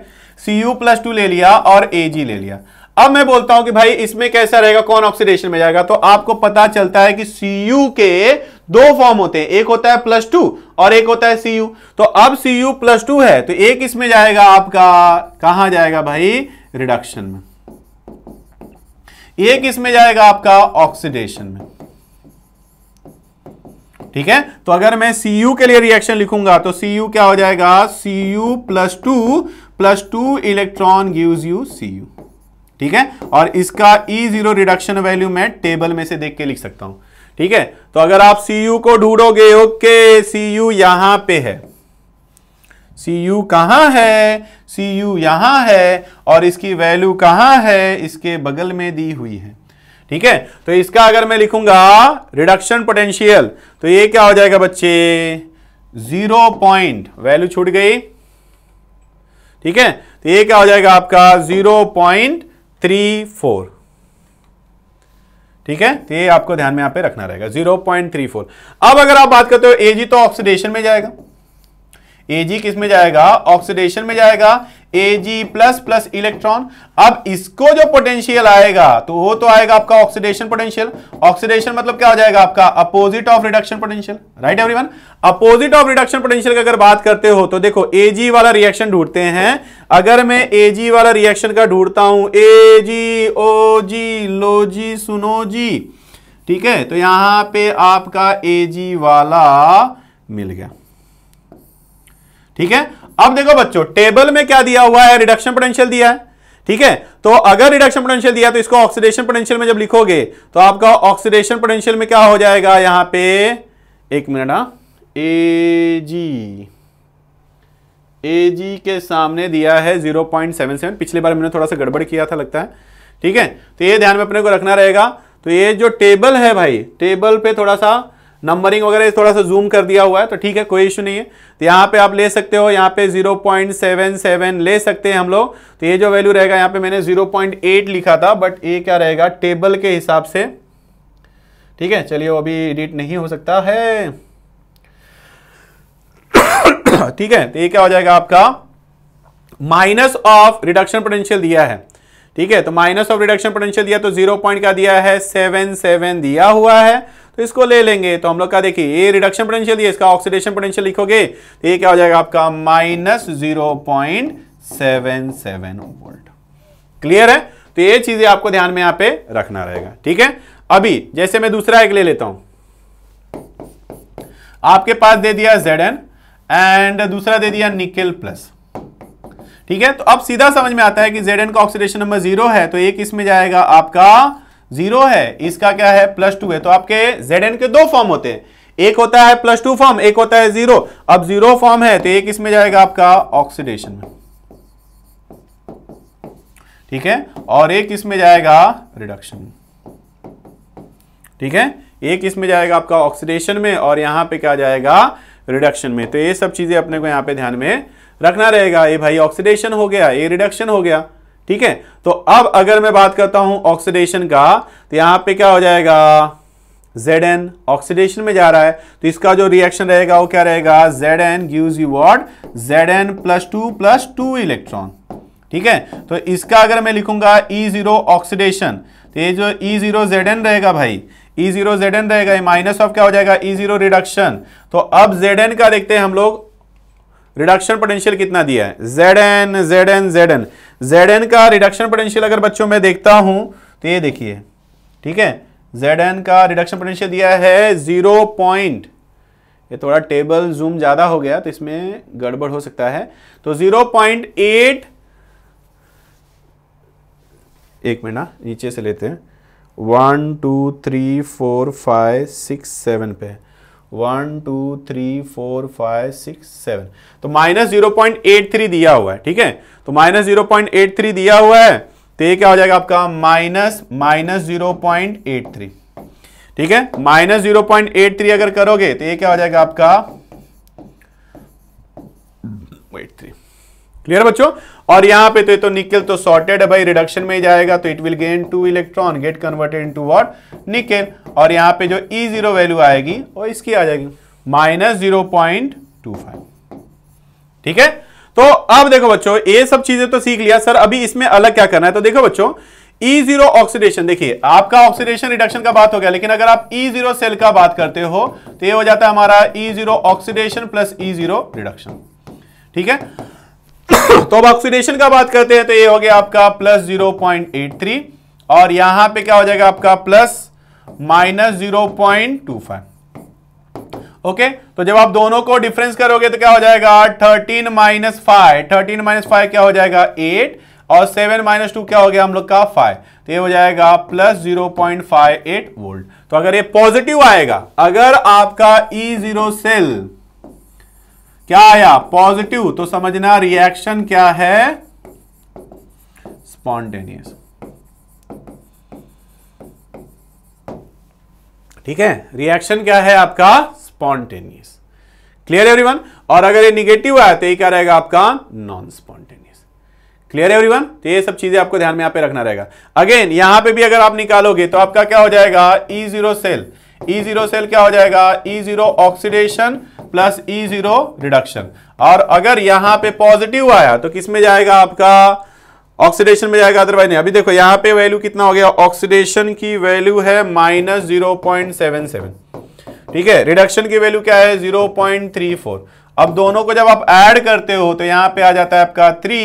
सी यू प्लस टू ले लिया और ए जी ले लिया अब मैं बोलता हूं कि भाई इसमें कैसा रहेगा कौन ऑक्सीडेशन में जाएगा तो आपको पता चलता है कि Cu के दो फॉर्म होते हैं एक होता है प्लस टू और एक होता है Cu तो अब Cu प्लस टू है तो एक इसमें जाएगा आपका कहां जाएगा भाई रिडक्शन में ये किसमें जाएगा आपका ऑक्सीडेशन में ठीक है तो अगर मैं Cu के लिए रिएक्शन लिखूंगा तो Cu क्या हो जाएगा Cu plus two plus two electron gives you Cu ठीक है और इसका E0 जीरो रिडक्शन वैल्यू मैं टेबल में से देख के लिख सकता हूं ठीक है तो अगर आप Cu को ढूंढोगे ओके Cu यहां पे है सी यू कहाँ है सी यू यहाँ है और इसकी वैल्यू कहाँ है इसके बगल में दी हुई है ठीक है तो इसका अगर मैं लिखूंगा रिडक्शन पोटेंशियल तो ये क्या हो जाएगा बच्चे जीरो पॉइंट वैल्यू छूट गई ठीक है तो ये क्या हो जाएगा आपका जीरो पॉइंट थ्री फोर ठीक है तो ये आपको ध्यान में यहां पे रखना रहेगा जीरो पॉइंट थ्री फोर अब अगर आप बात करते हो एजी तो ऑक्सीडेशन में जाएगा एजी किस में जाएगा ऑक्सीडेशन में जाएगा जी प्लस प्लस इलेक्ट्रॉन अब इसको जो पोटेंशियल आएगा तो वो तो आएगा आपका ऑक्सीडेशन पोटेंशियल ऑक्सीडेशन मतलब क्या हो जाएगा आपका opposite of reduction potential right everyone opposite of reduction potential की अगर बात करते हो तो देखो जी वाला रिएक्शन ढूंढते हैं अगर मैं जी वाला रिएक्शन का ढूंढता हूं ए जी ओ जी लो जी सुनो जी ठीक है तो यहां पर आपका जी वाला मिल गया ठीक है अब देखो बच्चों टेबल में क्या दिया हुआ है रिडक्शन पोटेंशियल दिया है ठीक है तो अगर रिडक्शन पोटेंशियल दिया तो इसको ऑक्सीडेशन पोटेंशियल में जब लिखोगे तो आपका ऑक्सीडेशन पोटेंशियल में क्या हो जाएगा यहां पे एक मिनट हाँ ए जी ए जी के सामने दिया है 0.77 पिछले बार मैंने थोड़ा सा गड़बड़ किया था लगता है ठीक है तो ये ध्यान में अपने को रखना रहेगा तो ये जो टेबल है भाई टेबल पे थोड़ा सा नंबरिंग वगैरह थोड़ा सा जूम कर दिया हुआ है तो ठीक है कोई इशू नहीं है तो यहाँ पे आप ले सकते हो यहाँ पे 0.77 ले सकते हैं हम लोग तो ये जो वैल्यू रहेगा यहाँ पे मैंने 0.8 लिखा था बट ये क्या रहेगा टेबल के हिसाब से ठीक है चलिए वो अभी एडिट नहीं हो सकता है [COUGHS] ठीक है तो ये क्या हो जाएगा आपका माइनस ऑफ रिडक्शन पोटेंशियल दिया है ठीक है तो माइनस ऑफ रिडक्शन पोटेंशियल दिया तो जीरो पॉइंट का दिया है सेवन सेवन दिया हुआ है तो इसको ले लेंगे तो हम लोग का देखिए ये रिडक्शन पोटेंशियल दिया इसका ऑक्सीडेशन पोटेंशियल लिखोगे तो ये क्या हो जाएगा आपका minus zero point seven seven volt clear है तो ये चीजें आपको ध्यान में यहां पर रखना रहेगा ठीक है अभी जैसे मैं दूसरा एक ले लेता हूं आपके पास दे दिया जेड एंड दूसरा दे दिया निकेल प्लस ठीक है तो अब सीधा समझ में आता है कि जेड का ऑक्सीडेशन नंबर जीरो है तो एक इसमें जाएगा आपका जीरो है इसका क्या है प्लस टू है तो आपके जेड के दो फॉर्म होते हैं एक होता है प्लस टू फॉर्म एक होता है जीरो अब जीरो फॉर्म है तो एक इसमें जाएगा आपका ऑक्सीडेशन में ठीक है और एक इसमें जाएगा रिडक्शन ठीक है एक इसमें जाएगा आपका ऑक्सीडेशन में और यहां पे क्या जाएगा रिडक्शन में तो ये सब चीजें अपने को यहां पे ध्यान में रखना रहेगा ये भाई ऑक्सीडेशन हो गया ये रिडक्शन हो गया ठीक है तो अब अगर मैं बात करता हूं ऑक्सीडेशन का तो यहां पे क्या हो जाएगा एन ऑक्सीडेशन में जा रहा है तो इसका जो रिएक्शन रहेगा वो क्या रहेगा N gives you Z N plus two plus two electron ठीक है तो इसका अगर मैं लिखूंगा ई जीरो ऑक्सीडेशन तो ये जो जेड e एन रहेगा भाई जेड e एन रहेगा माइनस ऑफ क्या हो जाएगा ई जीरो रिडक्शन तो अब एन का देखते हैं हम लोग रिडक्शन पोटेंशियल कितना दिया है Z N Z N Z N Z N का रिडक्शन पोटेंशियल अगर बच्चों में देखता हूं तो ये देखिए ठीक है जेड एन का रिडक्शन पोटेंशियल दिया है जीरो पॉइंट ये थोड़ा टेबल जूम ज़्यादा हो गया तो इसमें गड़बड़ हो सकता है तो जीरो पॉइंट एट एक मिनट ना नीचे से लेते हैं one two three four five six seven पे one two three four five six seven तो minus zero point eight three दिया हुआ है ठीक है तो minus zero point eight three दिया हुआ है तो ये क्या हो जाएगा आपका minus minus zero point eight three ठीक है minus zero point eight three अगर करोगे तो ये क्या हो जाएगा आपका एट थ्री क्लियर बच्चों और यहां पे तो ये तो निकल तो सॉर्टेड है भाई रिडक्शन में ही जाएगा तो it will gain two electron get converted into what nickel और यहां पे जो ई जीरो वैल्यू आएगी वो इसकी आ जाएगी minus zero point two five ठीक है तो अब देखो बच्चों ये सब चीजें तो सीख लिया सर अभी इसमें अलग क्या करना है तो देखो बच्चों ई जीरो ऑक्सीडेशन देखिए आपका ऑक्सीडेशन रिडक्शन का बात हो गया लेकिन अगर आप ई जीरो सेल का बात करते हो तो ये हो जाता है हमारा E zero oxidation plus E zero reduction ठीक है तो अब ऑक्सीडेशन का बात करते हैं तो ये हो गया आपका plus zero point eight three और यहां पे क्या हो जाएगा आपका plus minus zero point two five okay तो जब आप दोनों को डिफरेंस करोगे तो क्या हो जाएगा thirteen minus five thirteen minus five क्या हो जाएगा एट और सेवन माइनस टू क्या हो गया हम लोग का फाइव तो ये हो जाएगा plus zero point five eight volt तो अगर ये पॉजिटिव आएगा अगर आपका ई जीरो सेल क्या आया पॉजिटिव तो समझना रिएक्शन क्या है स्पॉन्टेनियस ठीक है रिएक्शन क्या है आपका स्पॉन्टेनियस क्लियर एवरीवन और अगर ये निगेटिव आया तो ये क्या रहेगा आपका नॉन स्पॉन्टेनियस क्लियर एवरीवन तो ये सब चीजें आपको ध्यान में यहां पे रखना रहेगा अगेन यहां पे भी अगर आप निकालोगे तो आपका क्या हो जाएगा E zero cell E zero cell क्या हो जाएगा E zero oxidation plus E zero reduction और अगर यहां पे पॉजिटिव आया तो किस में जाएगा आपका ऑक्सीडेशन में जाएगा अदरवाइज नहीं अभी देखो यहां पे वैल्यू कितना हो गया ऑक्सीडेशन की वैल्यू है minus zero point seven seven ठीक है रिडक्शन की वैल्यू क्या है जीरो पॉइंट थ्री फोर अब दोनों को जब आप ऐड करते हो तो यहां पे आ जाता है आपका थ्री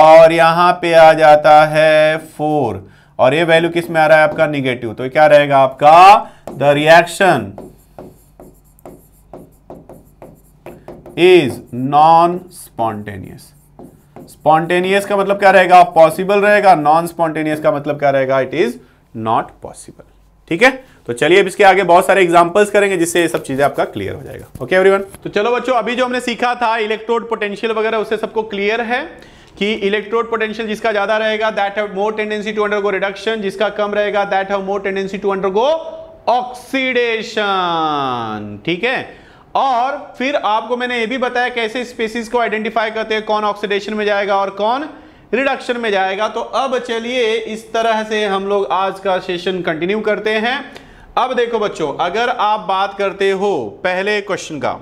और यहां पे आ जाता है फोर और ये वैल्यू किस में आ रहा है आपका निगेटिव तो क्या रहेगा आपका the reaction is non spontaneous spontaneous का मतलब क्या रहेगा पॉसिबल रहेगा नॉन स्पॉन्टेनियस का मतलब क्या रहेगा इट इज नॉट पॉसिबल ठीक है तो चलिए अब इसके आगे बहुत सारे एग्जांपल्स करेंगे जिससे ये सब चीजें आपका क्लियर हो जाएगा ओके एवरीवन तो चलो बच्चों अभी जो हमने सीखा था इलेक्ट्रोड पोटेंशियल वगैरह उससे सबको क्लियर है कि इलेक्ट्रोड पोटेंशियल जिसका ज्यादा रहेगा that have more tendency to undergo reduction जिसका कम रहेगा that have more tendency to undergo oxidation ठीक है और फिर आपको मैंने ये भी बताया कैसे स्पेसीज को आइडेंटिफाई करते हैं कौन ऑक्सीडेशन में जाएगा और कौन रिडक्शन में जाएगा तो अब चलिए इस तरह से हम लोग आज का सेशन कंटिन्यू करते हैं अब देखो बच्चों अगर आप बात करते हो पहले क्वेश्चन का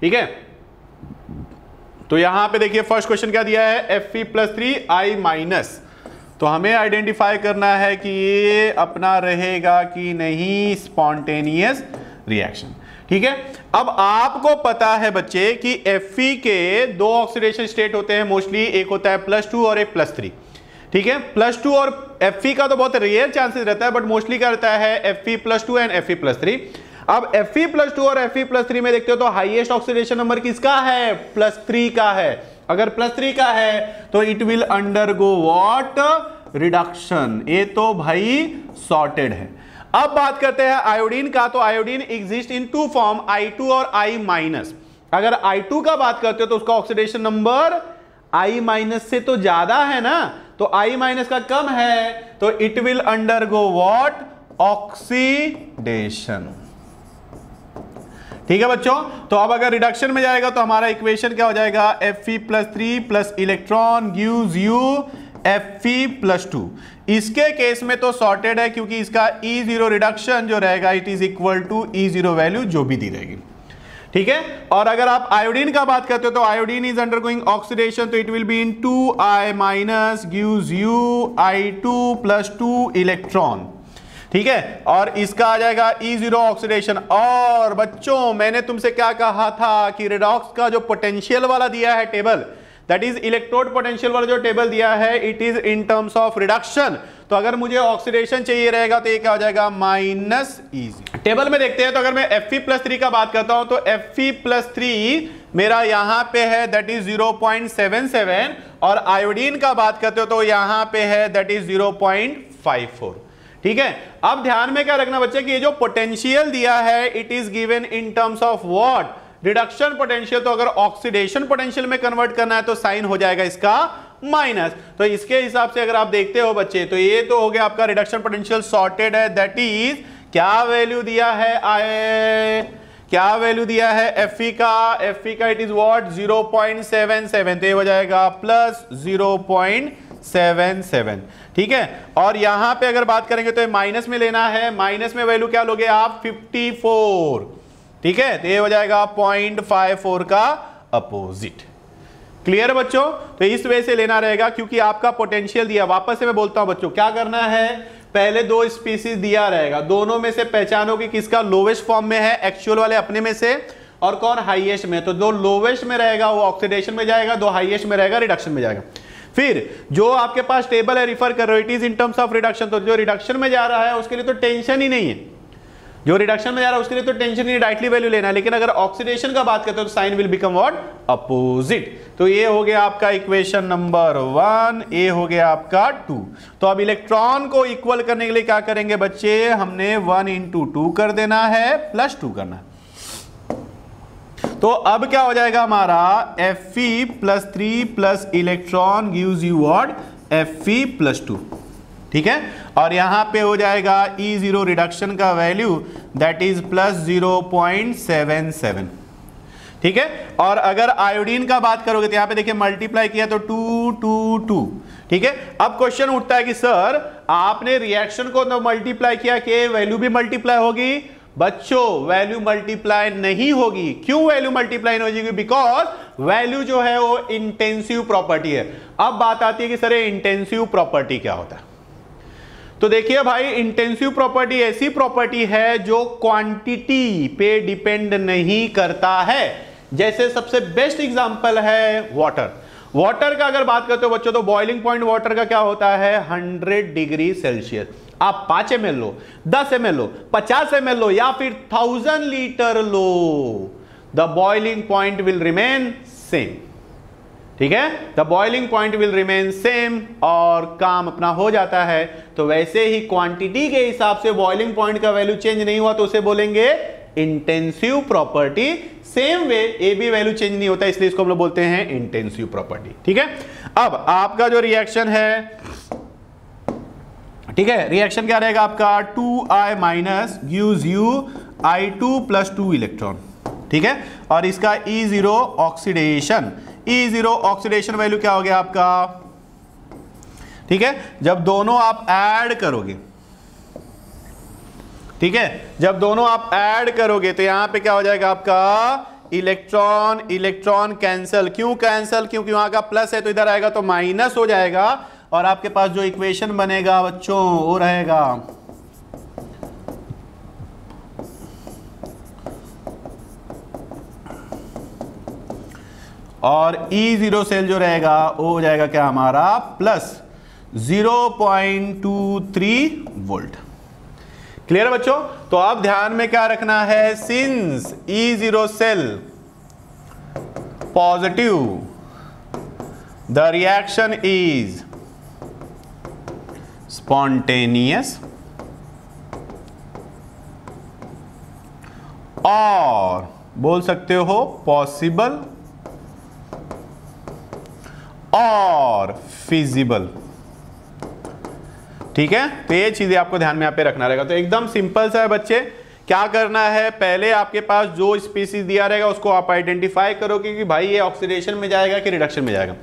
ठीक है तो यहां पे देखिए फर्स्ट क्वेश्चन क्या दिया है F E plus three I minus तो हमें आइडेंटिफाई करना है कि ये अपना रहेगा कि नहीं स्पॉन्टेनियस रिएक्शन ठीक है अब आपको पता है बच्चे कि एफ के दो ऑक्सीडेशन स्टेट होते हैं मोस्टली एक होता है प्लस टू और एक प्लस थ्री ठीक है प्लस टू और एफ का तो बहुत रेयर चांसेस रहता है बट मोस्टली क्या रहता है F plus two and F plus three अब एफ प्लस टू और एफ प्लस थ्री में देखते हो तो हाईएस्ट ऑक्सीडेशन नंबर किसका है प्लस थ्री का है अगर प्लस थ्री का है तो it will undergo what reduction ये तो भाई सॉर्टेड है अब बात करते हैं आयोडीन का तो iodine exist in two form I two और आई माइनस अगर आई टू का बात करते हो तो उसका ऑक्सीडेशन नंबर आई माइनस से तो ज्यादा है ना तो आई माइनस का कम है तो it will undergo what oxidation ठीक है बच्चों तो अब अगर रिडक्शन में जाएगा तो हमारा इक्वेशन क्या हो जाएगा F E plus three plus electron gives you F E plus two इसके केस में तो सॉर्टेड है क्योंकि इसका ई जीरो रिडक्शन जो रहेगा it is equal to E zero value जो भी दी रहेगी ठीक है और अगर आप आयोडीन का बात करते हो तो iodine is undergoing oxidation तो it will be in two I minus gives you I two plus two electron ठीक है और इसका आ जाएगा ई जीरो ऑक्सीडेशन और बच्चों मैंने तुमसे क्या कहा था कि रेडॉक्स का जो पोटेंशियल वाला दिया है table that is electrode potential वाला जो टेबल दिया है it is in terms of reduction तो अगर मुझे ऑक्सीडेशन चाहिए रहेगा तो ये क्या हो जाएगा माइनस इजी टेबल में देखते हैं तो अगर मैं एफ प्लस थ्री का बात करता हूं तो एफ प्लस थ्री मेरा यहाँ पे है दैट इज 0.77 और आयोडीन का बात करते हो तो यहाँ पे है दैट इज 0.54 ठीक है अब ध्यान में क्या रखना बच्चे कि ये जो पोटेंशियल दिया है it is given in terms of what reduction potential तो अगर ऑक्सीडेशन पोटेंशियल में कन्वर्ट करना है तो साइन हो जाएगा इसका माइनस तो इसके हिसाब से अगर आप देखते हो बच्चे तो ये तो हो गया आपका रिडक्शन पोटेंशियल सॉर्टेड है दैट इज क्या वैल्यू दिया है आए क्या वैल्यू दिया है एफ का एफ का it is what zero seven तो ये हो जाएगा plus zero point seven seven ठीक है और यहां पे अगर बात करेंगे तो माइनस में लेना है माइनस में वैल्यू क्या लोगे आप फिफ्टी फोर ठीक है तो ये हो जाएगा पॉइंट फाइव फोर का अपोजिट क्लियर बच्चों तो इस वे से लेना रहेगा क्योंकि आपका पोटेंशियल दिया वापस से मैं बोलता हूं बच्चों क्या करना है पहले दो स्पीसीज दिया रहेगा दोनों में से पहचानो कि किसका लोवेस्ट फॉर्म में है एक्चुअल वाले अपने में से और कौन हाईएस्ट में तो जो लोवेस्ट में रहेगा वो ऑक्सीडेशन में जाएगा दो हाईएस्ट में रहेगा रिडक्शन में जाएगा फिर जो आपके पास टेबल है रिफर कर रहे हो it is in terms of reduction तो जो रिडक्शन में जा रहा है उसके लिए तो टेंशन ही नहीं है जो रिडक्शन में जा रहा है उसके लिए तो टेंशन नहीं डायरेक्टली वैल्यू लेना है लेकिन अगर ऑक्सीडेशन का बात करते हो तो sign will become what opposite तो ये हो गया आपका इक्वेशन नंबर वन ए हो गया आपका टू तो अब इलेक्ट्रॉन को इक्वल करने के लिए क्या करेंगे बच्चे हमने वन इंटू टू कर देना है प्लस टू करना है तो अब क्या हो जाएगा हमारा F E plus three plus electron gives you what F E plus two ठीक है और यहां पे हो जाएगा ई जीरो रिडक्शन का value that is plus zero point seven seven ठीक है और अगर आयोडीन का बात करोगे तो यहां पे देखिए मल्टीप्लाई किया तो टू टू टू ठीक है अब क्वेश्चन उठता है कि सर आपने रिएक्शन को तो मल्टीप्लाई किया कि वैल्यू भी मल्टीप्लाई होगी बच्चों वैल्यू मल्टीप्लाई नहीं होगी क्यों वैल्यू मल्टीप्लाई नहीं होगी बिकॉज वैल्यू जो है वो इंटेंसिव प्रॉपर्टी है अब बात आती है कि सर इंटेंसिव प्रॉपर्टी क्या होता है तो देखिए भाई इंटेंसिव प्रॉपर्टी ऐसी प्रॉपर्टी है जो क्वांटिटी पे डिपेंड नहीं करता है जैसे सबसे बेस्ट एग्जांपल है वाटर वाटर का अगर बात करते हो बच्चों तो बॉइलिंग पॉइंट वाटर का क्या होता है 100 डिग्री सेल्सियस आप पांच एम लो दस एम लो पचास एम लो या फिर थाउजेंड लीटर लो the boiling point will remain same ठीक है the boiling point will remain same और काम अपना हो जाता है तो वैसे ही क्वांटिटी के हिसाब से बॉइलिंग पॉइंट का वैल्यू चेंज नहीं हुआ तो उसे बोलेंगे intensive property same way A B value change नहीं होता इसलिए इसको हम लोग बोलते हैं इंटेंसिव प्रॉपर्टी ठीक है अब आपका जो रिएक्शन है ठीक है रिएक्शन क्या रहेगा आपका two I minus use you I two plus two electron ठीक है और इसका E zero oxidation E zero oxidation value क्या हो गया आपका ठीक है जब दोनों आप ऐड करोगे ठीक है जब दोनों आप ऐड करोगे तो यहां पे क्या हो जाएगा आपका इलेक्ट्रॉन इलेक्ट्रॉन कैंसल क्यों कैंसल क्योंकि वहां का प्लस है तो इधर आएगा तो माइनस हो जाएगा और आपके पास जो इक्वेशन बनेगा बच्चों वो रहेगा और ई ज़ीरो सेल जो रहेगा वो हो जाएगा क्या हमारा प्लस 0.23 वोल्ट क्लियर है बच्चों तो अब ध्यान में क्या रखना है since E zero cell positive the reaction is spontaneous और बोल सकते हो पॉसिबल और फिजिबल ठीक है तो ये चीजें आपको ध्यान में यहां पे रखना रहेगा तो एकदम सिंपल सा है बच्चे क्या करना है पहले आपके पास जो स्पीसीज दिया रहेगा उसको आप आइडेंटिफाई करो कि भाई ये ऑक्सीडेशन में जाएगा कि रिडक्शन में जाएगा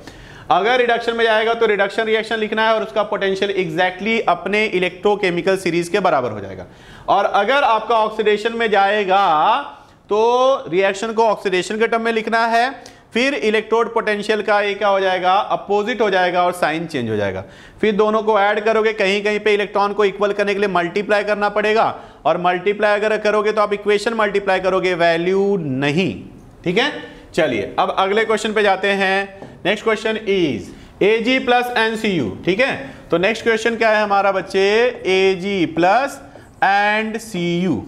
अगर रिडक्शन में जाएगा तो रिडक्शन रिएक्शन लिखना है और उसका पोटेंशियल एग्जैक्टली exactly अपने इलेक्ट्रोकेमिकल सीरीज के बराबर हो जाएगा और अगर आपका ऑक्सीडेशन में जाएगा तो रिएक्शन को ऑक्सीडेशन के टर्म में लिखना है फिर इलेक्ट्रोड पोटेंशियल का ये क्या हो जाएगा अपोजिट हो जाएगा और साइन चेंज हो जाएगा फिर दोनों को ऐड करोगे कहीं कहीं पे इलेक्ट्रॉन को इक्वल करने के लिए मल्टीप्लाई करना पड़ेगा और मल्टीप्लाई अगर करोगे तो आप इक्वेशन मल्टीप्लाई करोगे वैल्यू नहीं ठीक है चलिए अब अगले क्वेश्चन पे जाते हैं next question is A G plus N C U ठीक है तो नेक्स्ट क्वेश्चन क्या है हमारा बच्चे A G plus and C U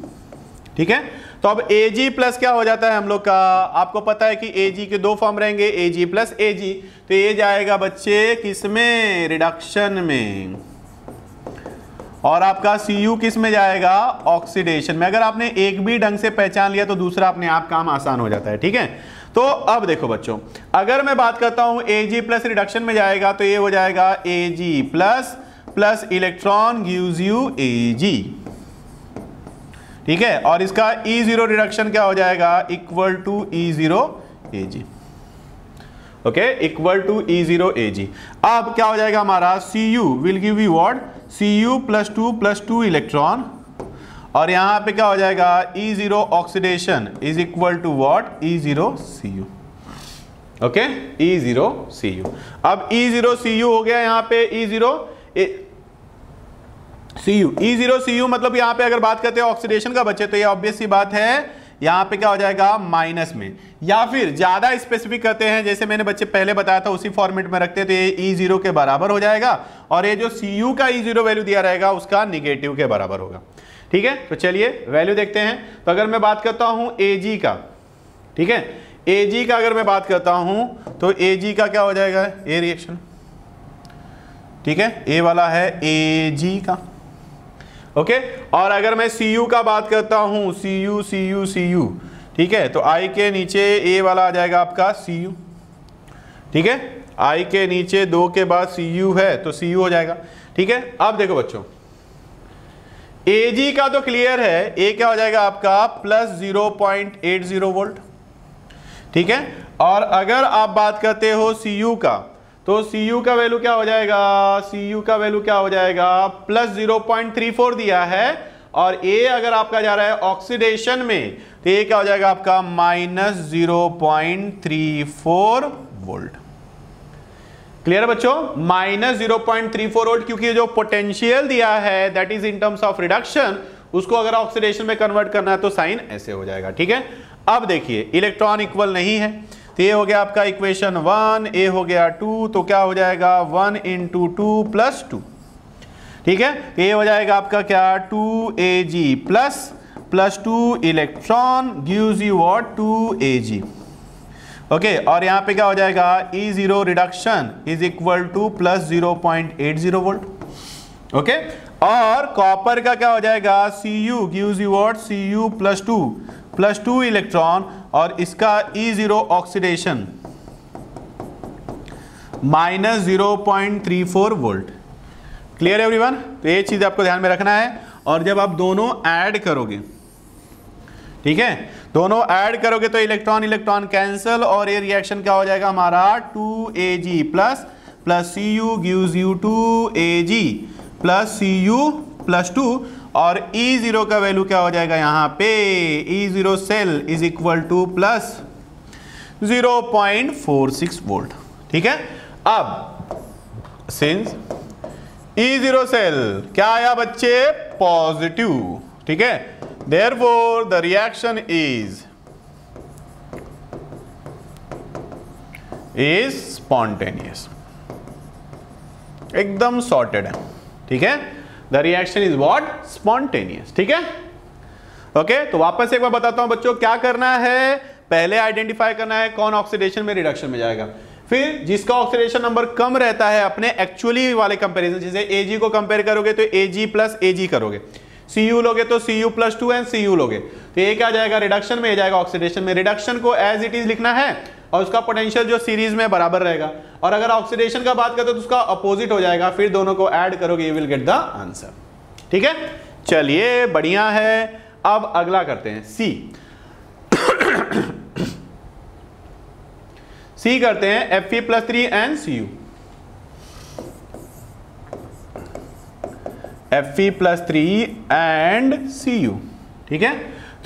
ठीक है तो अब ए जी प्लस क्या हो जाता है हम लोग का आपको पता है कि ए जी के दो फॉर्म रहेंगे ए जी प्लस ए जी तो ये जाएगा बच्चे किसमें रिडक्शन में और आपका सी यू किस में जाएगा ऑक्सीडेशन में अगर आपने एक भी ढंग से पहचान लिया तो दूसरा अपने आप काम आसान हो जाता है ठीक है तो अब देखो बच्चों अगर मैं बात करता हूं ए जी प्लस रिडक्शन में जाएगा तो ये हो जाएगा A G plus plus electron gives you A G ठीक है और इसका ई जीरो रिडक्शन क्या हो जाएगा equal to E zero A G okay equal to E zero A G अब क्या हो जाएगा हमारा C U will give you what C U plus two plus two electron और यहां पे क्या हो जाएगा E zero oxidation is equal to what E zero C U okay E zero C U अब ई जीरो सी यू हो गया यहां पे E e zero C you E zero C U मतलब यहां पे अगर बात करते हैं ऑक्सीडेशन का बचे तो ये ऑब्वियस सी बात है यहां पे क्या हो जाएगा माइनस में या फिर ज्यादा स्पेसिफिक करते हैं जैसे मैंने बच्चे पहले बताया था उसी फॉर्मेट में रखते तो ये ई e जीरो के बराबर हो जाएगा और ये जो सी यू का ई जीरो वैल्यू दिया रहेगा उसका निगेटिव के बराबर होगा ठीक है तो चलिए वैल्यू देखते हैं तो अगर मैं बात करता हूं ए जी का ठीक है ए जी का अगर मैं बात करता हूं तो ए जी का क्या हो जाएगा ए रिएक्शन ठीक है ए वाला है ए जी का ओके और अगर मैं सी यू का बात करता हूं C U C U C U ठीक है तो आई के नीचे ए वाला आ जाएगा आपका सी यू ठीक है आई के नीचे दो के बाद सी यू है तो सी यू हो जाएगा ठीक है अब देखो बच्चों ए जी का तो क्लियर है ए क्या हो जाएगा आपका plus zero point eight zero volt ठीक है और अगर आप बात करते हो सी यू का तो सी यू का वैल्यू क्या हो जाएगा सी यू का वैल्यू क्या हो जाएगा plus zero point three four दिया है और ए अगर आपका जा रहा है ऑक्सीडेशन में तो ए क्या हो जाएगा आपका minus zero point three four volt clear है बच्चों minus zero point three four volt क्योंकि जो पोटेंशियल दिया है that is in terms of reduction उसको अगर ऑक्सीडेशन में कन्वर्ट करना है तो साइन ऐसे हो जाएगा ठीक है अब देखिए इलेक्ट्रॉन इक्वल नहीं है तो ये हो गया आपका इक्वेशन वन ए हो गया टू तो क्या हो जाएगा one into two plus two ठीक है ए हो जाएगा आपका क्या two A G plus plus two electron gives you what two A G okay और यहाँ पे क्या हो जाएगा E zero reduction is equal to plus zero point eight zero volt okay और कॉपर का क्या हो जाएगा C U gives you what C U plus two plus two electron और इसका E zero oxidation minus zero point three four volt clear every everyone तो ये चीज़ आपको ध्यान में रखना है और जब आप दोनों ऐड करोगे ठीक है दोनों ऐड करोगे तो इलेक्ट्रॉन इलेक्ट्रॉन कैंसिल और ये रिएक्शन क्या हो जाएगा हमारा two A G plus plus C U give you two A G plus C U plus two और E0 ज़ीरो का वैल्यू क्या हो जाएगा यहाँ पे E zero cell is equal to plus zero point four six volt ठीक है अब सिंस ई ज़ीरो सेल क्या आया बच्चे पॉजिटिव ठीक है therefore the reaction is is spontaneous एकदम सॉर्टेड है ठीक है the reaction is what spontaneous ठीक है ओके तो वापस एक बार बताता हूं बच्चों क्या करना है पहले आइडेंटिफाई करना है कौन ऑक्सीडेशन में रिडक्शन में जाएगा फिर जिसका ऑक्सीडेशन नंबर कम रहता है अपने एक्चुअली वाले कंपेरिजन जैसे एजी को कंपेयर करोगे तो एजी प्लस एजी करोगे सी यू लोगे तो C U plus two and C U लोगे तो ये क्या जाएगा रिडक्शन में जाएगा ऑक्सीडेशन में रिडक्शन को एज इट इज लिखना है और उसका पोटेंशियल जो सीरीज में बराबर रहेगा और अगर ऑक्सीडेशन का बात करते तो उसका अपोजिट हो जाएगा फिर दोनों को ऐड करोगे you will get the answer ठीक है चलिए बढ़िया है अब अगला करते हैं सी सी [COUGHS] करते हैं F E plus three and C U F E plus three and C U ठीक है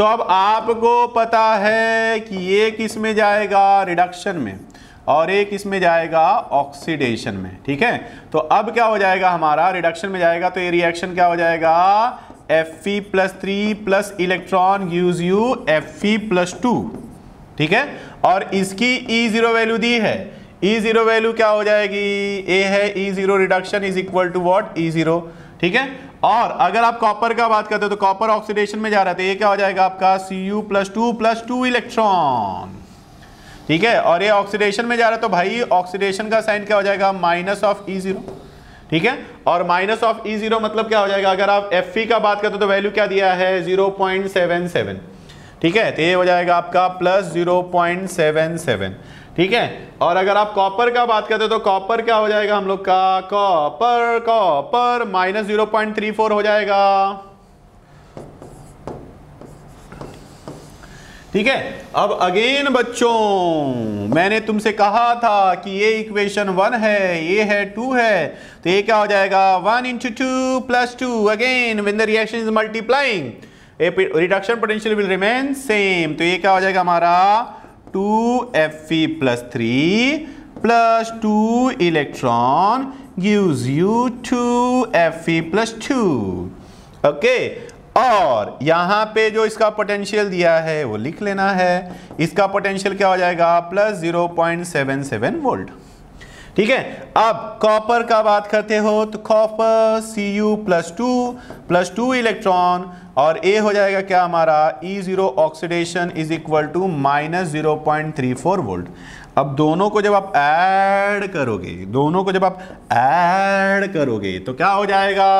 तो अब आपको पता है कि ये किस में जाएगा रिडक्शन में और एक इसमें जाएगा ऑक्सीडेशन में ठीक है तो अब क्या हो जाएगा हमारा रिडक्शन में जाएगा तो ये रिएक्शन क्या हो जाएगा F E plus three plus electron use you F E plus two ठीक है और इसकी ई जीरो वैल्यू दी है ई जीरो वैल्यू क्या हो जाएगी ए है E zero reduction is equal to what E zero ठीक है और अगर आप कॉपर का बात करते हो तो कॉपर ऑक्सीडेशन में जा रहा था तो ये क्या हो जाएगा आपका C U plus two plus two electron ठीक है और ये ऑक्सीडेशन में जा रहा है तो भाई ऑक्सीडेशन का साइन क्या हो जाएगा माइनस ऑफ ई जीरो ठीक है और माइनस ऑफ ई जीरो मतलब क्या हो जाएगा अगर आप एफ का बात करते हो तो वैल्यू क्या दिया है जीरो पॉइंट सेवन सेवन ठीक है तो ये हो जाएगा आपका plus zero point seven seven ठीक है और अगर आप कॉपर का बात करते हैं तो कॉपर क्या हो जाएगा हम लोग का copper copper minus zero point three four हो जाएगा ठीक है अब अगेन बच्चों मैंने तुमसे कहा था कि ये इक्वेशन वन है ये है टू है तो ये क्या हो जाएगा one into two plus two again when the reaction is multiplying reduction potential will remain same तो ये क्या हो जाएगा हमारा two F E plus three plus two electron gives you two F E plus two okay और यहां पे जो इसका पोटेंशियल दिया है वो लिख लेना है इसका पोटेंशियल क्या हो जाएगा plus zero point seven seven volt ठीक है अब कॉपर का बात करते हो तो copper C U plus two plus two electron और ए हो जाएगा क्या हमारा E zero oxidation is equal to minus zero point three four volt अब दोनों को जब आप ऐड करोगे दोनों को जब आप ऐड करोगे तो क्या हो जाएगा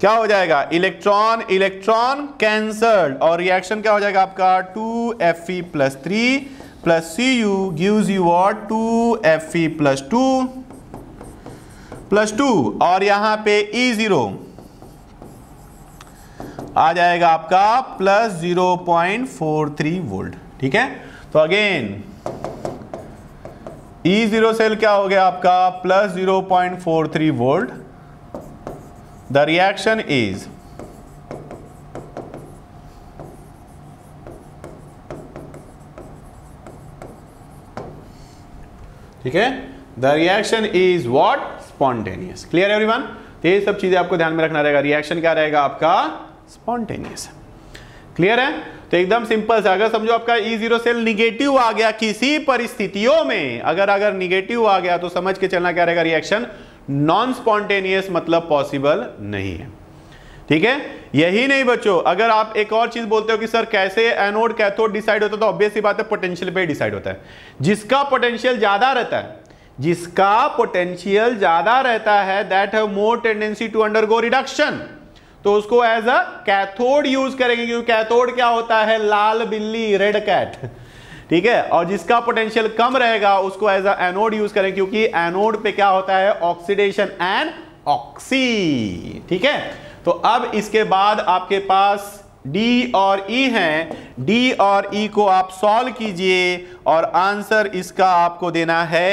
क्या हो जाएगा इलेक्ट्रॉन इलेक्ट्रॉन कैंसल्ड और रिएक्शन क्या हो जाएगा आपका two F E plus three plus Cu gives you what 2Fe plus 2 plus two और यहां पे ई e ज़ीरो आ जाएगा आपका plus zero point four three volt ठीक है तो अगेन ई ज़ीरो सेल क्या हो गया आपका plus zero point four three volt the reaction is ठीक है the reaction is what spontaneous clear everyone तो ये सब चीज़ें आपको ध्यान में रखना रहेगा रिएक्शन क्या रहेगा आपका स्पॉन्टेनियस क्लियर है तो एकदम सिंपल से अगर समझो आपका ई जीरो सेल निगेटिव आ गया किसी परिस्थितियों में अगर अगर निगेटिव आ गया तो समझ के चलना क्या रहेगा रिएक्शन नॉन स्पॉन्टेनियस मतलब पॉसिबल नहीं है ठीक है यही नहीं बच्चों अगर आप एक और चीज बोलते हो कि सर कैसे एनोड कैथोड डिसाइड होता है तो ऑब्वियसली बात है पोटेंशियल पे डिसाइड होता है जिसका पोटेंशियल ज्यादा रहता है जिसका पोटेंशियल ज्यादा रहता है that have more tendency to undergo reduction तो उसको एज अ कैथोड यूज करेंगे क्योंकि कैथोड क्या होता है लाल बिल्ली रेड कैट ठीक है और जिसका पोटेंशियल कम रहेगा उसको एज अ एनोड यूज करें क्योंकि एनोड पे क्या होता है ऑक्सीडेशन एंड ऑक्सी ठीक है तो अब इसके बाद आपके पास डी और ई e हैं डी और ई e को आप सॉल्व कीजिए और आंसर इसका आपको देना है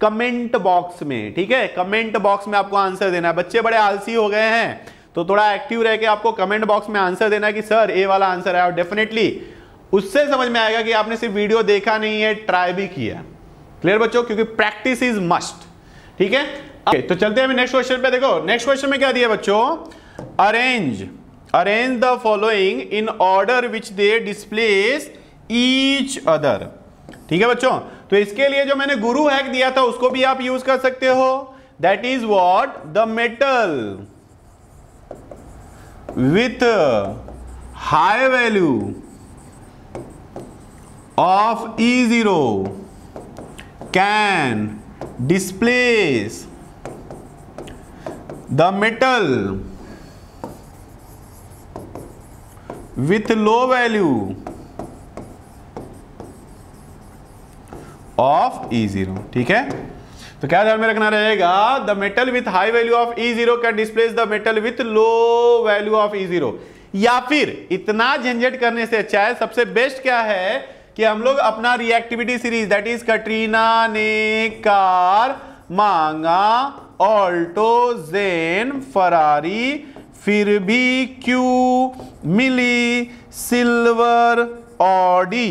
कमेंट बॉक्स में ठीक है कमेंट बॉक्स में आपको आंसर देना है बच्चे बड़े आलसी हो गए हैं तो थोड़ा एक्टिव रह के आपको कमेंट बॉक्स में आंसर देना कि सर ए वाला आंसर है और डेफिनेटली उससे समझ में आएगा कि आपने सिर्फ वीडियो देखा नहीं है ट्राई भी किया क्लियर बच्चों क्योंकि प्रैक्टिस इज मस्ट ठीक है okay, तो चलते हैं नेक्स्ट क्वेश्चन पे देखो नेक्स्ट क्वेश्चन में क्या दिया बच्चों arrange arrange the following in order which they displace each other ठीक है बच्चों तो इसके लिए जो मैंने गुरु हैक दिया था उसको भी आप यूज कर सकते हो that is what the metal with high value of E zero can displace the metal with low value of E zero ठीक है तो क्या ध्यान में रखना रहेगा the metal with high value of E zero can displace the metal with low value of E zero या फिर इतना झंझट करने से अच्छा है सबसे बेस्ट क्या है कि हम लोग अपना reactivity series that is Katrina ने कार मांगा ऑल्टो जेन फरारी फिर भी क्यू मिली सिल्वर ऑडी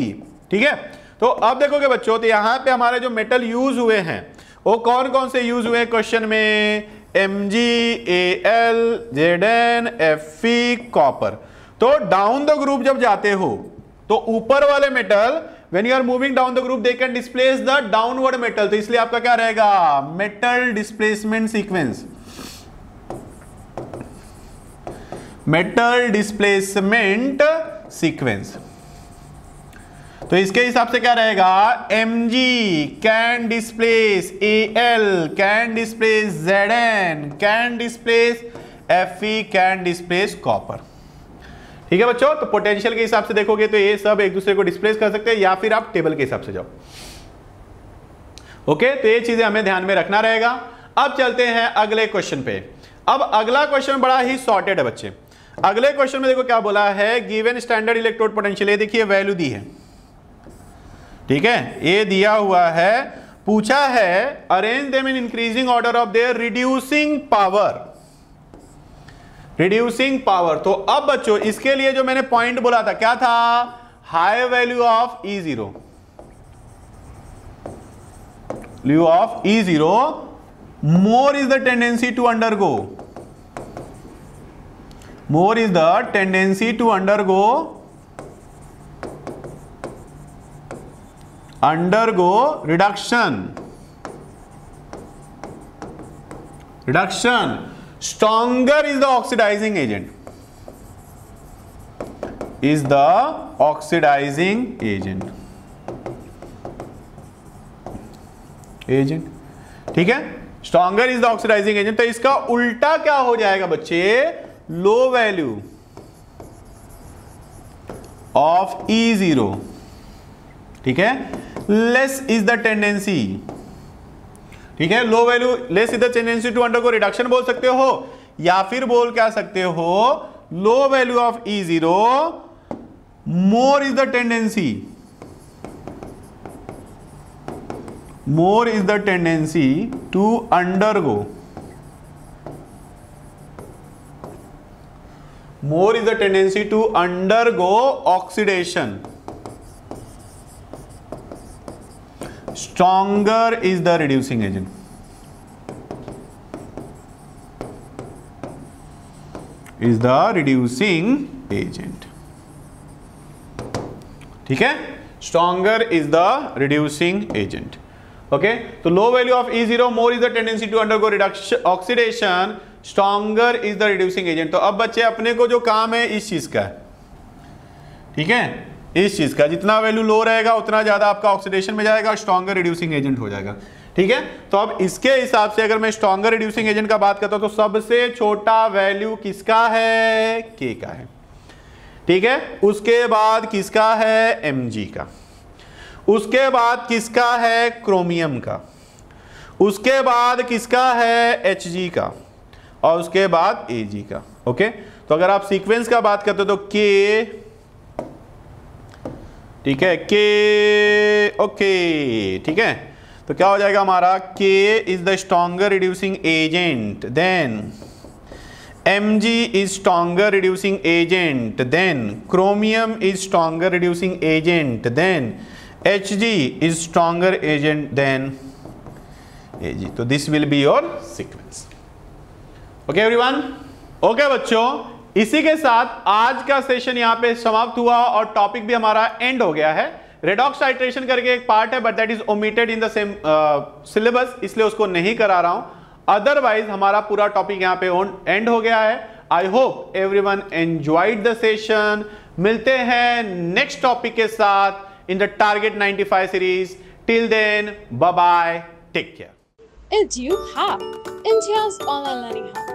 ठीक है तो अब देखोगे बच्चों तो यहां पे हमारे जो मेटल यूज हुए हैं वो कौन कौन से यूज हुए हैं क्वेश्चन में M G A L Z N F copper तो डाउन द ग्रुप जब जाते हो तो ऊपर वाले metal when you are moving down the group they can displace the downward metal तो इसलिए आपका क्या रहेगा metal displacement sequence metal displacement sequence तो इसके हिसाब से क्या रहेगा M G can displace A L can displace Z N can displace F E can displace copper ठीक है बच्चों तो पोटेंशियल के हिसाब से देखोगे तो ये सब एक दूसरे को डिस्प्लेस कर सकते हैं या फिर आप टेबल के हिसाब से जाओ ओके तो ये चीजें हमें ध्यान में रखना रहेगा अब चलते हैं अगले क्वेश्चन पे अब अगला क्वेश्चन बड़ा ही सॉर्टेड है बच्चे अगले क्वेश्चन में देखो क्या बोला है गिवन स्टैंडर्ड इलेक्ट्रोड पोटेंशियल ये देखिए वैल्यू दी है ठीक है ये दिया हुआ है पूछा है arrange them in increasing order of their reducing power reducing power तो अब बच्चों इसके लिए जो मैंने पॉइंट बोला था क्या था high value of E zero value of E zero more is the tendency to undergo more is the tendency to undergo undergo reduction reduction stronger is the oxidizing agent is the oxidizing agent agent ठीक है stronger is the oxidising agent तो इसका उल्टा क्या हो जाएगा बच्चे low value of E zero ठीक है लेस इज द टेंडेंसी ठीक है low value less is the tendency to under को रिडक्शन बोल सकते हो या फिर बोल क्या सकते हो low value of E zero more is the tendency more is the tendency to undergo more is the tendency to undergo oxidation stronger is the reducing agent is the reducing agent ठीक है stronger is the reducing agent okay तो low value of E zero more is the tendency to undergo reduction oxidation stronger is the reducing agent तो अब बच्चे अपने को जो काम है इस चीज़ का ठीक है इस चीज़ का जितना वैल्यू लो रहेगा उतना ज़्यादा आपका ऑक्सीडेशन में जाएगा और रिड्यूसिंग एजेंट हो जाएगा ठीक है तो अब इसके हिसाब से अगर मैं स्ट्रॉगर रिड्यूसिंग एजेंट का बात करता हूँ तो सबसे छोटा वैल्यू किसका है के का है ठीक है उसके बाद किसका है एम का उसके बाद किसका है क्रोमियम का उसके बाद किसका है एच का और उसके बाद ए जी का ओके तो अगर आप सीक्वेंस का बात करते हो तो के ठीक है के ओके ठीक है तो क्या हो जाएगा हमारा K is the stronger reducing agent than M G is stronger reducing agent than chromium is stronger reducing agent than H G is stronger agent than A G तो this will be your sequence okay everyone okay बच्चों इसी के साथ आज का session यहां पे समाप्त हुआ और टॉपिक भी हमारा एंड हो गया है रेडॉक्स हाइड्रेशन करके एक पार्ट है but that is omitted in the same syllabus इसलिए उसको नहीं करा रहा हूं अदरवाइज हमारा पूरा टॉपिक यहां पे एंड हो गया है I hope everyone enjoyed the session मिलते हैं नेक्स्ट टॉपिक के साथ in the target 95 series till then bye take care Edu Hub, India's online learning hub.